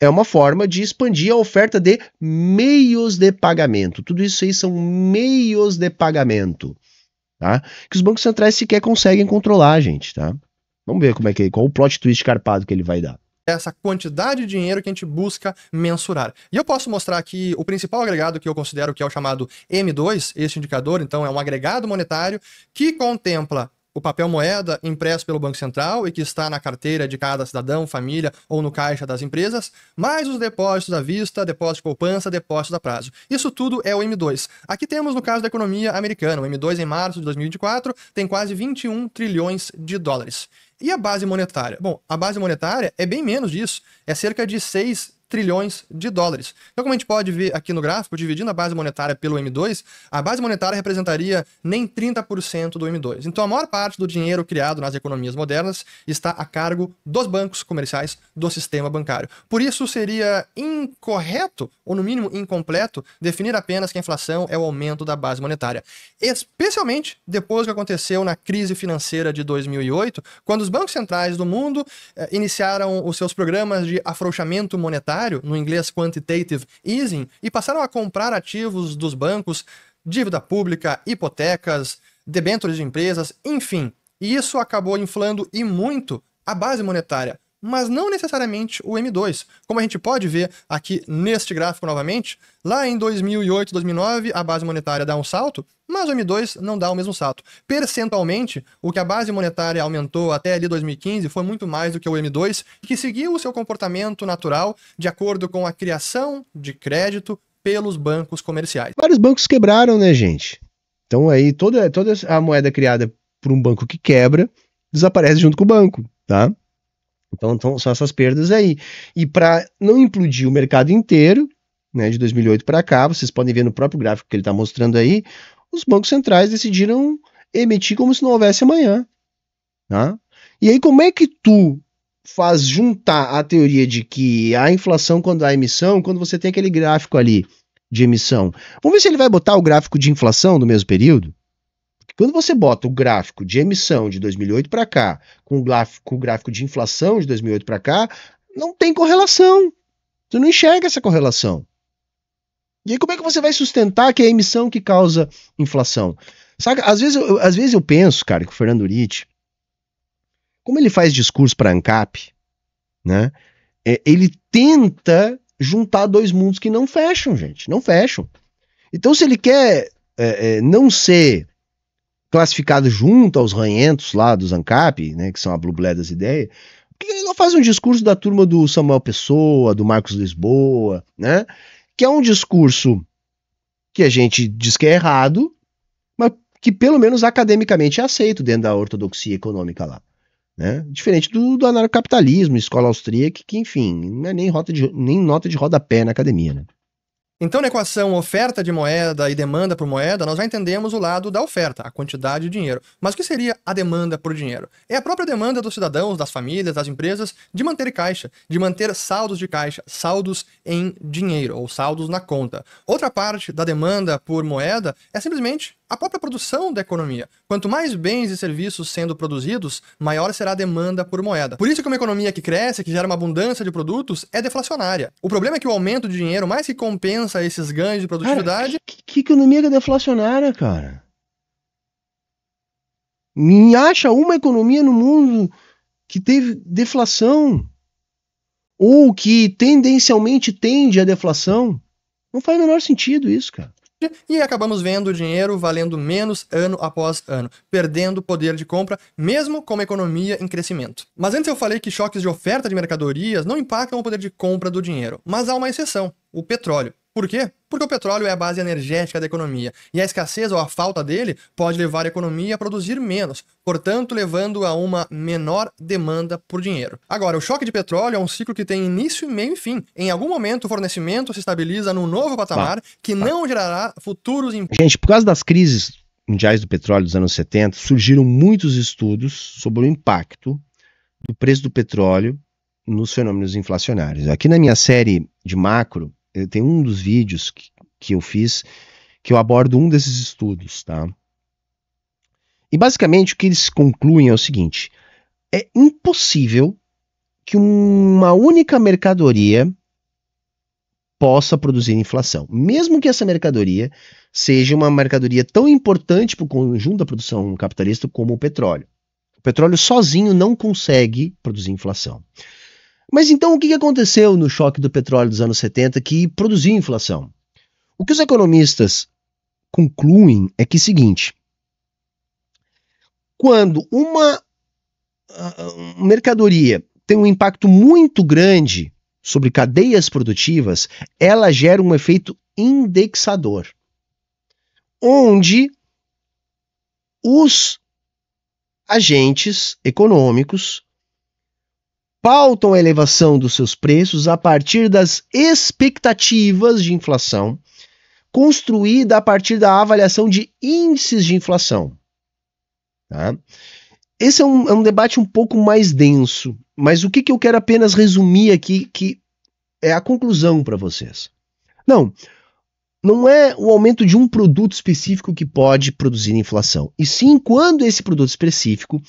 é uma forma de expandir a oferta de meios de pagamento. Tudo isso aí são meios de pagamento, tá? Que os bancos centrais sequer conseguem controlar, gente, tá? Vamos ver como é que é, qual o plot twist carpado que ele vai dar essa quantidade de dinheiro que a gente busca mensurar. E eu posso mostrar aqui o principal agregado que eu considero que é o chamado M2, este indicador, então é um agregado monetário que contempla o papel moeda impresso pelo Banco Central e que está na carteira de cada cidadão, família ou no caixa das empresas, mais os depósitos à vista, depósito de poupança, depósito a prazo. Isso tudo é o M2. Aqui temos no caso da economia americana, o M2 em março de 2024 tem quase 21 trilhões de dólares. E a base monetária? Bom, a base monetária é bem menos disso, é cerca de 6 trilhões de dólares. Então, como a gente pode ver aqui no gráfico, dividindo a base monetária pelo M2, a base monetária representaria nem 30% do M2. Então, a maior parte do dinheiro criado nas economias modernas está a cargo dos bancos comerciais do sistema bancário. Por isso, seria incorreto, ou no mínimo incompleto, definir apenas que a inflação é o aumento da base monetária, especialmente depois que aconteceu na crise financeira de 2008, quando os bancos centrais do mundo eh, iniciaram os seus programas de afrouxamento monetário monetário, no inglês quantitative easing, e passaram a comprar ativos dos bancos, dívida pública, hipotecas, debêntures de empresas, enfim. E isso acabou inflando e muito a base monetária, mas não necessariamente o M2. Como a gente pode ver aqui neste gráfico novamente, lá em 2008, 2009, a base monetária dá um salto, mas o M2 não dá o mesmo salto. Percentualmente, o que a base monetária aumentou até ali 2015 foi muito mais do que o M2, que seguiu o seu comportamento natural de acordo com a criação de crédito pelos bancos comerciais. Vários bancos quebraram, né, gente? Então aí toda, toda a moeda criada por um banco que quebra desaparece junto com o banco, tá? Então, então são essas perdas aí. E para não implodir o mercado inteiro, né, de 2008 para cá, vocês podem ver no próprio gráfico que ele está mostrando aí, os bancos centrais decidiram emitir como se não houvesse amanhã. Tá? E aí como é que tu faz juntar a teoria de que a inflação quando há emissão, quando você tem aquele gráfico ali de emissão. Vamos ver se ele vai botar o gráfico de inflação do mesmo período. Quando você bota o gráfico de emissão de 2008 para cá com o gráfico, o gráfico de inflação de 2008 para cá, não tem correlação. você não enxerga essa correlação. E aí como é que você vai sustentar que é a emissão que causa inflação? Saca? Às vezes, eu, às vezes eu penso, cara, que o Fernando Ritt, como ele faz discurso para ANCAP, né? É, ele tenta juntar dois mundos que não fecham, gente, não fecham. Então, se ele quer é, é, não ser classificado junto aos ranhentos lá dos ANCAP, né, que são a blublé das ideias, por que ele não faz um discurso da turma do Samuel Pessoa, do Marcos Lisboa, né? Que é um discurso que a gente diz que é errado, mas que pelo menos academicamente é aceito dentro da ortodoxia econômica lá. Né? Diferente do, do anarcocapitalismo, escola austríaca, que, enfim, não é nem, rota de, nem nota de rodapé na academia. Né? Então, na equação oferta de moeda e demanda por moeda, nós já entendemos o lado da oferta, a quantidade de dinheiro. Mas o que seria a demanda por dinheiro? É a própria demanda dos cidadãos, das famílias, das empresas de manter caixa, de manter saldos de caixa, saldos em dinheiro ou saldos na conta. Outra parte da demanda por moeda é simplesmente a própria produção da economia. Quanto mais bens e serviços sendo produzidos, maior será a demanda por moeda. Por isso que uma economia que cresce, que gera uma abundância de produtos, é deflacionária. O problema é que o aumento de dinheiro mais que compensa esses ganhos de produtividade. Cara, que, que economia é deflacionária, cara? Me acha uma economia no mundo que teve deflação ou que tendencialmente tende à deflação. Não faz o menor sentido isso, cara e acabamos vendo o dinheiro valendo menos ano após ano, perdendo poder de compra, mesmo com uma economia em crescimento. Mas antes eu falei que choques de oferta de mercadorias não impactam o poder de compra do dinheiro, mas há uma exceção: o petróleo. Por quê? Porque o petróleo é a base energética da economia, e a escassez ou a falta dele pode levar a economia a produzir menos, portanto, levando a uma menor demanda por dinheiro. Agora, o choque de petróleo é um ciclo que tem início, meio e fim. Em algum momento, o fornecimento se estabiliza num novo patamar que não gerará futuros impactos. Gente, por causa das crises mundiais do petróleo dos anos 70, surgiram muitos estudos sobre o impacto do preço do petróleo nos fenômenos inflacionários. Aqui na minha série de macro, eh, tem um dos vídeos que, que eu fiz que eu abordo um desses estudos, tá? E basicamente o que eles concluem é o seguinte: é impossível que uma única mercadoria possa produzir inflação, mesmo que essa mercadoria seja uma mercadoria tão importante para o conjunto da produção capitalista como o petróleo. O petróleo sozinho não consegue produzir inflação. Mas então o que aconteceu no choque do petróleo dos anos 70 que produziu inflação? O que os economistas concluem é que é o seguinte: quando uma ah, ah, mercadoria tem um impacto muito grande sobre cadeias produtivas, ela gera um efeito indexador, onde os agentes econômicos pautam a elevação dos seus preços a partir das expectativas de inflação, construída a partir da avaliação de índices de inflação. Tá? Esse é um, é um, debate um pouco mais denso, mas o que, que eu quero apenas resumir aqui, que é a conclusão para vocês. Não, não é o aumento de um produto específico que pode produzir inflação, e sim quando esse produto específico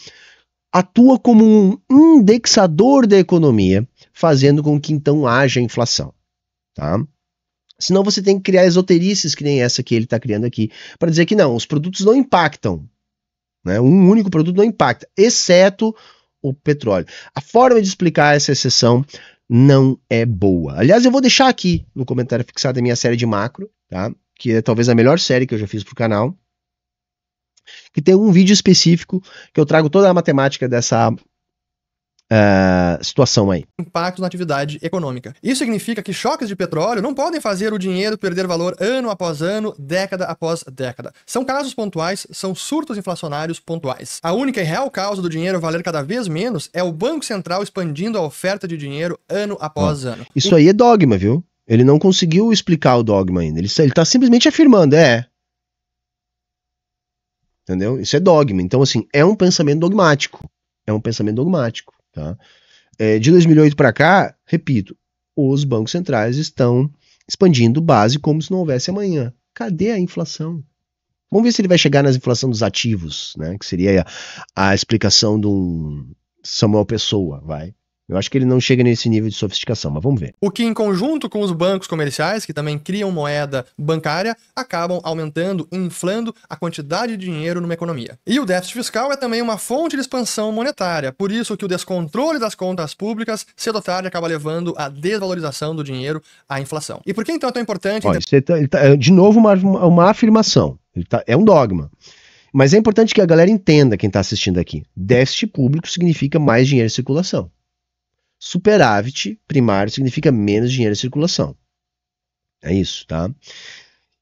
atua como um indexador da economia, fazendo com que então haja inflação. Tá? Senão você tem que criar esoterices que nem essa que ele está criando aqui, para dizer que não, os produtos não impactam. Né? Um único produto não impacta, exceto o petróleo. A forma de explicar essa exceção não é boa. Aliás, eu vou deixar aqui no comentário fixado a minha série de macro, tá? que é talvez a melhor série que eu já fiz para o canal que tem um vídeo específico que eu trago toda a matemática dessa Uh, situação aí. Impacto na atividade econômica. Isso significa que choques de petróleo não podem fazer o dinheiro perder valor ano após ano, década após década. São casos pontuais, são surtos inflacionários pontuais. A única e real causa do dinheiro valer cada vez menos é o Banco Central expandindo a oferta de dinheiro ano após ah, ano. Isso aí é dogma, viu? Ele não conseguiu explicar o dogma ainda. Ele está simplesmente afirmando, é, Entendeu? Isso é dogma. Então, assim, é um pensamento dogmático. É um pensamento dogmático. Tá? É, de 2008 para cá, repito, os bancos centrais estão expandindo base como se não houvesse amanhã. Cadê a inflação? Vamos ver se ele vai chegar na inflação dos ativos, né? Que seria a, a explicação de um Samuel Pessoa, vai. Eu acho que ele não chega nesse nível de sofisticação, mas vamos ver. O que, em conjunto com os bancos comerciais, que também criam moeda bancária, acabam aumentando, inflando a quantidade de dinheiro numa economia. E o déficit fiscal é também uma fonte de expansão monetária, por isso que o descontrole das contas públicas, cedo ou tarde, acaba levando à desvalorização do dinheiro, à inflação. E por que então é tão importante? Olha, tá, tá, é, de novo, uma, uma afirmação. Tá, é um dogma. Mas é importante que a galera entenda, quem está assistindo aqui. Déficit público significa mais dinheiro em circulação. Superávit primário significa menos dinheiro em circulação. É isso, tá?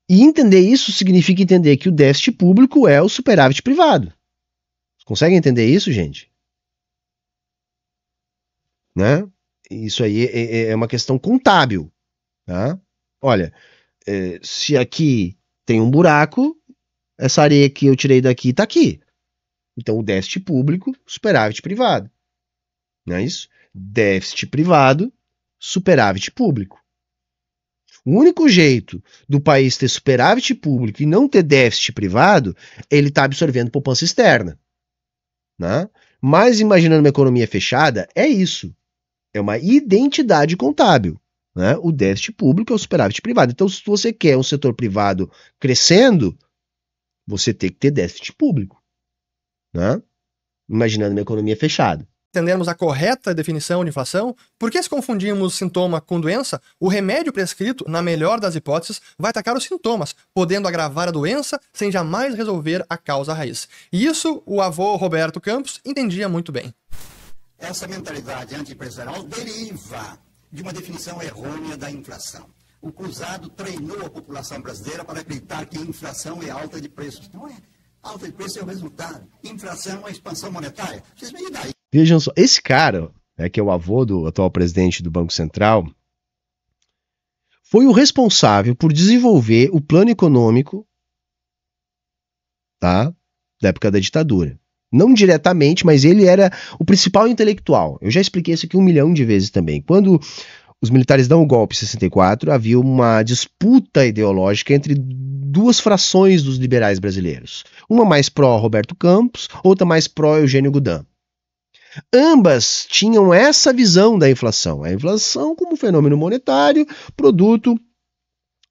E entender isso significa entender que o déficit público é o superávit privado. Conseguem entender isso, gente? Né? Isso aí é, é, é uma questão contábil. Tá? Olha, é, se aqui tem um buraco, essa areia que eu tirei daqui está aqui. Então, o déficit público, superávit privado. Não é isso? déficit privado, superávit público. O único jeito do país ter superávit público e não ter déficit privado, ele está absorvendo poupança externa. Né? Mas imaginando uma economia fechada, é isso. É uma identidade contábil. Né? O déficit público é o superávit privado. Então, se você quer um setor privado crescendo, você tem que ter déficit público. Né? Imaginando uma economia fechada entendermos a correta definição de inflação, por que se confundimos sintoma com doença, o remédio prescrito, na melhor das hipóteses, vai atacar os sintomas, podendo agravar a doença sem jamais resolver a causa raiz. E isso o avô Roberto Campos entendia muito bem. Essa mentalidade antiempresarial deriva de uma definição errônea da inflação. O cruzado treinou a população brasileira para acreditar que inflação é alta de preços. Não é. Alta de preço é o resultado. Inflação é expansão monetária. Vocês me daí. Vejam só, esse cara, né, que é o avô do atual presidente do Banco Central, foi o responsável por desenvolver o plano econômico tá, da época da ditadura. Não diretamente, mas ele era o principal intelectual. Eu já expliquei isso aqui um milhão de vezes também. Quando os militares dão o golpe em 64, havia uma disputa ideológica entre duas frações dos liberais brasileiros. Uma mais pró-Roberto Campos, outra mais pró-Eugênio Goudin. Ambas tinham essa visão da inflação, a inflação como fenômeno monetário, produto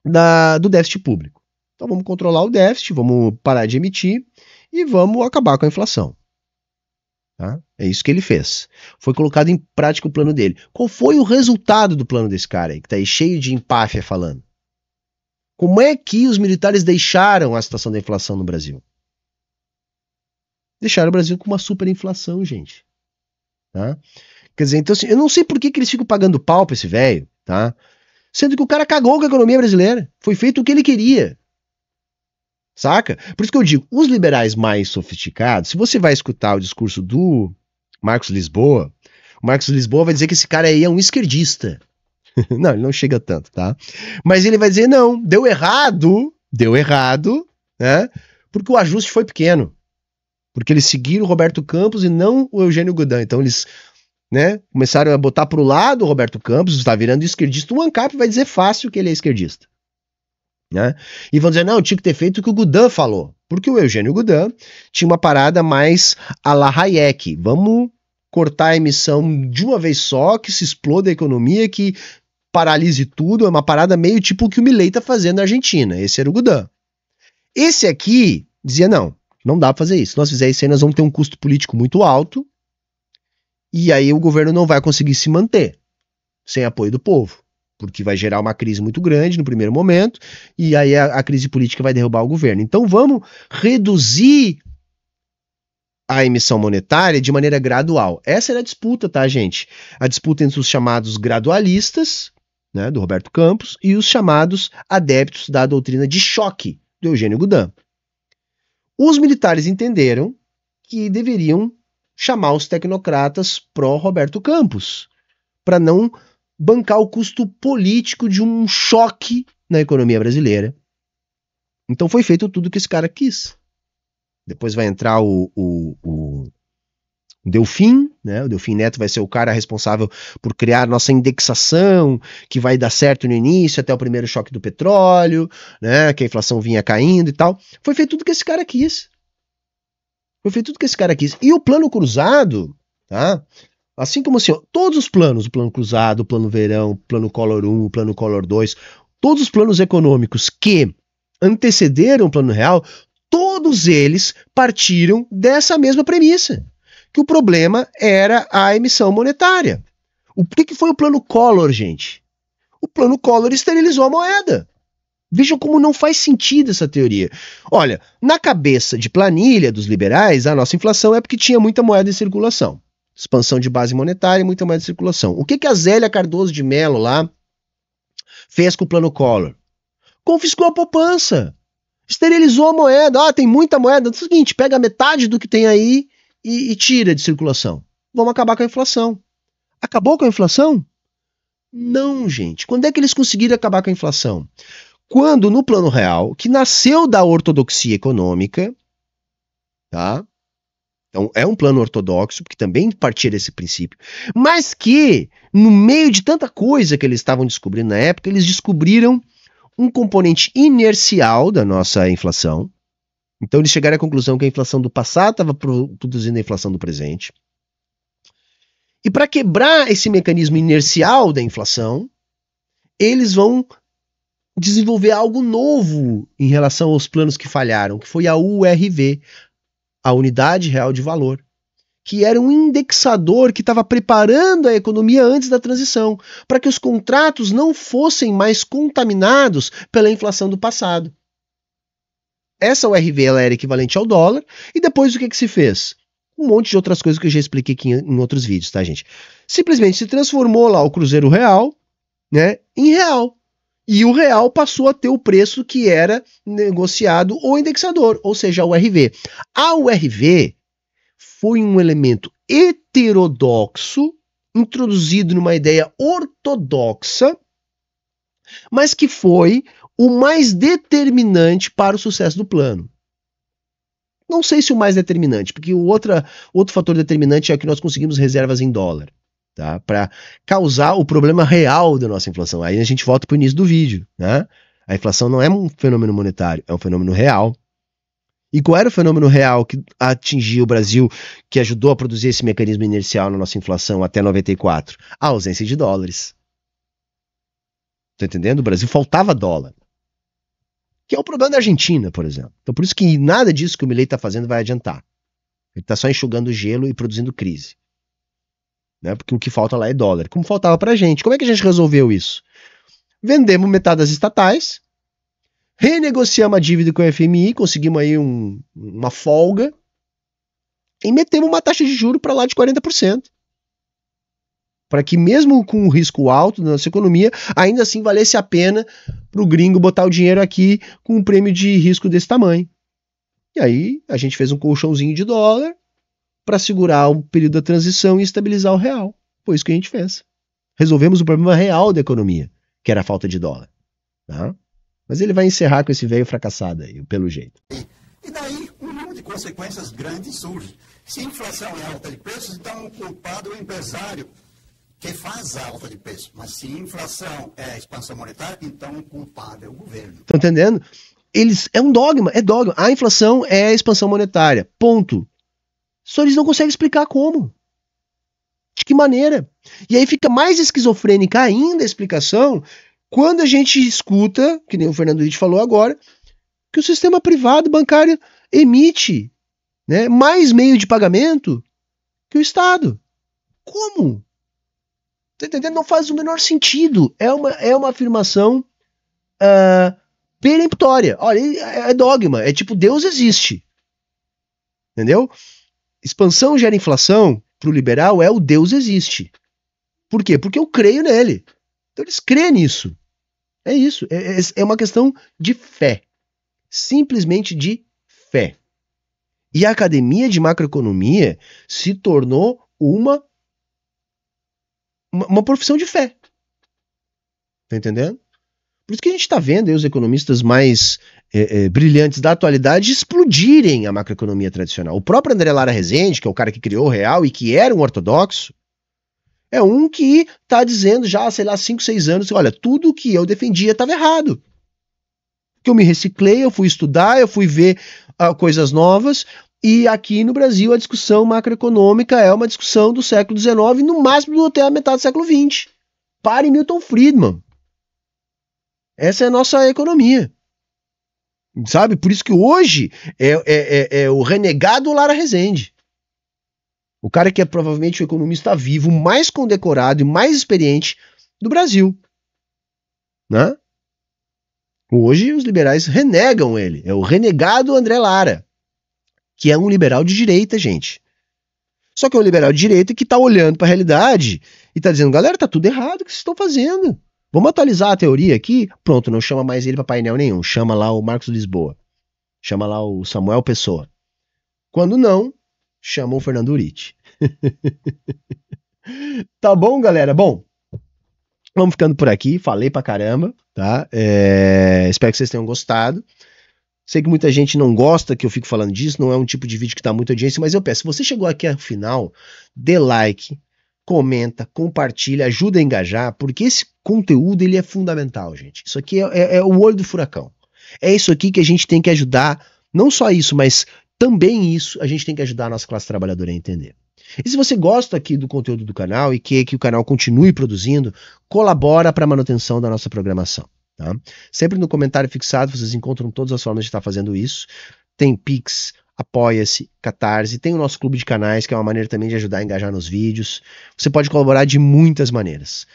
da, do déficit público. Então vamos controlar o déficit, vamos parar de emitir e vamos acabar com a inflação. Tá? É isso que ele fez. Foi colocado em prática o plano dele. Qual foi o resultado do plano desse cara aí, que está aí cheio de empáfia falando? Como é que os militares deixaram a situação da inflação no Brasil? Deixaram o Brasil com uma superinflação, gente. Tá? Quer dizer, então assim, eu não sei por que, que eles ficam pagando pau pra esse velho, tá? Sendo que o cara cagou com a economia brasileira. Foi feito o que ele queria. Saca? Por isso que eu digo, os liberais mais sofisticados, se você vai escutar o discurso do Marcos Lisboa, o Marcos Lisboa vai dizer que esse cara aí é um esquerdista. [laughs] não, ele não chega tanto, tá? Mas ele vai dizer, não, deu errado, deu errado, né? Porque o ajuste foi pequeno porque eles seguiram o Roberto Campos e não o Eugênio Godan. Então eles né, começaram a botar para o lado o Roberto Campos, está virando esquerdista. O ANCAP vai dizer fácil que ele é esquerdista. Né? E vão dizer, não, tinha que ter feito o que o Gudan falou. Porque o Eugênio Gudan tinha uma parada mais a la Hayek. Vamos cortar a emissão de uma vez só, que se exploda a economia, que paralise tudo. É uma parada meio tipo o que o Milei está fazendo na Argentina. Esse era o Gudan. Esse aqui dizia, não, não dá pra fazer isso. Se nós fizermos isso aí, nós vamos ter um custo político muito alto. E aí o governo não vai conseguir se manter sem apoio do povo. Porque vai gerar uma crise muito grande no primeiro momento. E aí a, a crise política vai derrubar o governo. Então vamos reduzir a emissão monetária de maneira gradual. Essa era a disputa, tá, gente? A disputa entre os chamados gradualistas, né, do Roberto Campos, e os chamados adeptos da doutrina de choque do Eugênio Goudin. Os militares entenderam que deveriam chamar os tecnocratas pró-Roberto Campos, para não bancar o custo político de um choque na economia brasileira. Então foi feito tudo que esse cara quis. Depois vai entrar o, o, o Delfim, né? O Delfim Neto vai ser o cara responsável por criar nossa indexação, que vai dar certo no início, até o primeiro choque do petróleo, né? Que a inflação vinha caindo e tal. Foi feito tudo que esse cara quis. Foi feito tudo que esse cara quis. E o plano cruzado, tá? Assim como assim, ó, todos os planos, o plano cruzado, o plano verão, o plano Color 1, o plano Color 2, todos os planos econômicos que antecederam o plano real, todos eles partiram dessa mesma premissa que o problema era a emissão monetária. O que, que foi o plano Collor, gente? O plano Collor esterilizou a moeda. Vejam como não faz sentido essa teoria. Olha, na cabeça de planilha dos liberais, a nossa inflação é porque tinha muita moeda em circulação. Expansão de base monetária e muita moeda em circulação. O que, que a Zélia Cardoso de Mello lá fez com o plano Collor? Confiscou a poupança. Esterilizou a moeda. Ah, tem muita moeda. É o seguinte, pega metade do que tem aí e, e tira de circulação? Vamos acabar com a inflação. Acabou com a inflação? Não, gente. Quando é que eles conseguiram acabar com a inflação? Quando no plano real, que nasceu da ortodoxia econômica, tá? Então é um plano ortodoxo, porque também partia desse princípio, mas que no meio de tanta coisa que eles estavam descobrindo na época, eles descobriram um componente inercial da nossa inflação, então eles chegaram à conclusão que a inflação do passado estava produzindo a inflação do presente. E para quebrar esse mecanismo inercial da inflação, eles vão desenvolver algo novo em relação aos planos que falharam, que foi a URV, a Unidade Real de Valor, que era um indexador que estava preparando a economia antes da transição, para que os contratos não fossem mais contaminados pela inflação do passado. Essa URV ela era equivalente ao dólar. E depois o que, que se fez? Um monte de outras coisas que eu já expliquei aqui em, em outros vídeos, tá, gente? Simplesmente se transformou lá o Cruzeiro Real, né? Em real. E o real passou a ter o preço que era negociado o indexador, ou seja, a URV. A URV foi um elemento heterodoxo introduzido numa ideia ortodoxa, mas que foi o mais determinante para o sucesso do plano. Não sei se o mais determinante, porque o outra, outro fator determinante é que nós conseguimos reservas em dólar, tá? Para causar o problema real da nossa inflação. Aí a gente volta para o início do vídeo, né? A inflação não é um fenômeno monetário, é um fenômeno real. E qual era o fenômeno real que atingiu o Brasil, que ajudou a produzir esse mecanismo inercial na nossa inflação até 94? A ausência de dólares. Tá entendendo? O Brasil faltava dólar que é o problema da Argentina, por exemplo. Então, por isso que nada disso que o Milei está fazendo vai adiantar. Ele está só enxugando gelo e produzindo crise. Né? Porque o que falta lá é dólar. Como faltava para a gente. Como é que a gente resolveu isso? Vendemos metade das estatais, renegociamos a dívida com o FMI, conseguimos aí um, uma folga e metemos uma taxa de juro para lá de 40% para que mesmo com o risco alto da nossa economia, ainda assim valesse a pena para o gringo botar o dinheiro aqui com um prêmio de risco desse tamanho. E aí a gente fez um colchãozinho de dólar para segurar o período da transição e estabilizar o real. Foi isso que a gente fez. Resolvemos o problema real da economia, que era a falta de dólar. Tá? Mas ele vai encerrar com esse velho fracassado aí, pelo jeito. E daí um número de consequências grandes surge. Se a inflação é alta de preços, então o culpado é o empresário que faz alta de preço. Mas se inflação é expansão monetária, então o culpado é o governo. Estão tá entendendo? Eles, é um dogma, é dogma. A inflação é a expansão monetária. Ponto. Só eles não conseguem explicar como. De que maneira? E aí fica mais esquizofrênica ainda a explicação quando a gente escuta, que nem o Fernando Hitch falou agora, que o sistema privado bancário emite né, mais meio de pagamento que o Estado. Como? Tá entendendo? Não faz o menor sentido. É uma, é uma afirmação uh, peremptória. Olha, é, é dogma. É tipo, Deus existe. Entendeu? Expansão gera inflação, para o liberal, é o Deus existe. Por quê? Porque eu creio nele. Então eles creem nisso. É isso. É, é, é uma questão de fé. Simplesmente de fé. E a academia de macroeconomia se tornou uma uma, profissão de fé. Tá entendendo? Por isso que a gente está vendo os economistas mais é, é, brilhantes da atualidade explodirem a macroeconomia tradicional. O próprio André Lara Rezende, que é o cara que criou o real e que era um ortodoxo, é um que está dizendo já, sei lá, 5, 6 anos, olha, tudo que eu defendia estava errado. Que eu me reciclei, eu fui estudar, eu fui ver uh, coisas novas, e aqui no Brasil a discussão macroeconômica é uma discussão do século XIX, no máximo até a metade do século XX. Pare Milton Friedman. Essa é a nossa economia. Sabe? Por isso que hoje é, é, é, é o renegado Lara Rezende. O cara que é provavelmente o economista vivo mais condecorado e mais experiente do Brasil. Né? Hoje os liberais renegam ele. É o renegado André Lara que é um liberal de direita, gente. Só que é um liberal de direita que está olhando para a realidade e está dizendo, galera, tá tudo errado o que vocês estão fazendo. Vamos atualizar a teoria aqui? Pronto, não chama mais ele para painel nenhum. Chama lá o Marcos Lisboa. Chama lá o Samuel Pessoa. Quando não, chamou o Fernando Urite. [laughs] tá bom, galera? Bom, vamos ficando por aqui. Falei pra caramba, tá? É... Espero que vocês tenham gostado. Sei que muita gente não gosta que eu fico falando disso, não é um tipo de vídeo que está muita audiência, mas eu peço, se você chegou aqui ao final, dê like, comenta, compartilha, ajuda a engajar, porque esse conteúdo ele é fundamental, gente. Isso aqui é, é, é o olho do furacão. É isso aqui que a gente tem que ajudar, não só isso, mas também isso a gente tem que ajudar a nossa classe trabalhadora a entender. E se você gosta aqui do conteúdo do canal e quer que o canal continue produzindo, colabora para a manutenção da nossa programação. Tá? Sempre no comentário fixado vocês encontram todas as formas de estar fazendo isso. Tem Pix, Apoia-se, Catarse, tem o nosso clube de canais, que é uma maneira também de ajudar a engajar nos vídeos. Você pode colaborar de muitas maneiras.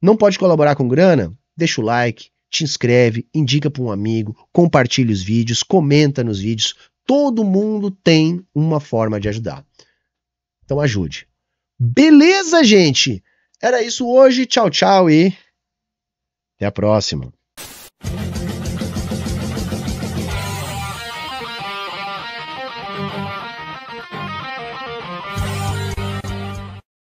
Não pode colaborar com grana? Deixa o like, te inscreve, indica para um amigo, compartilha os vídeos, comenta nos vídeos. Todo mundo tem uma forma de ajudar. Então ajude. Beleza, gente? Era isso hoje. Tchau, tchau e até a próxima.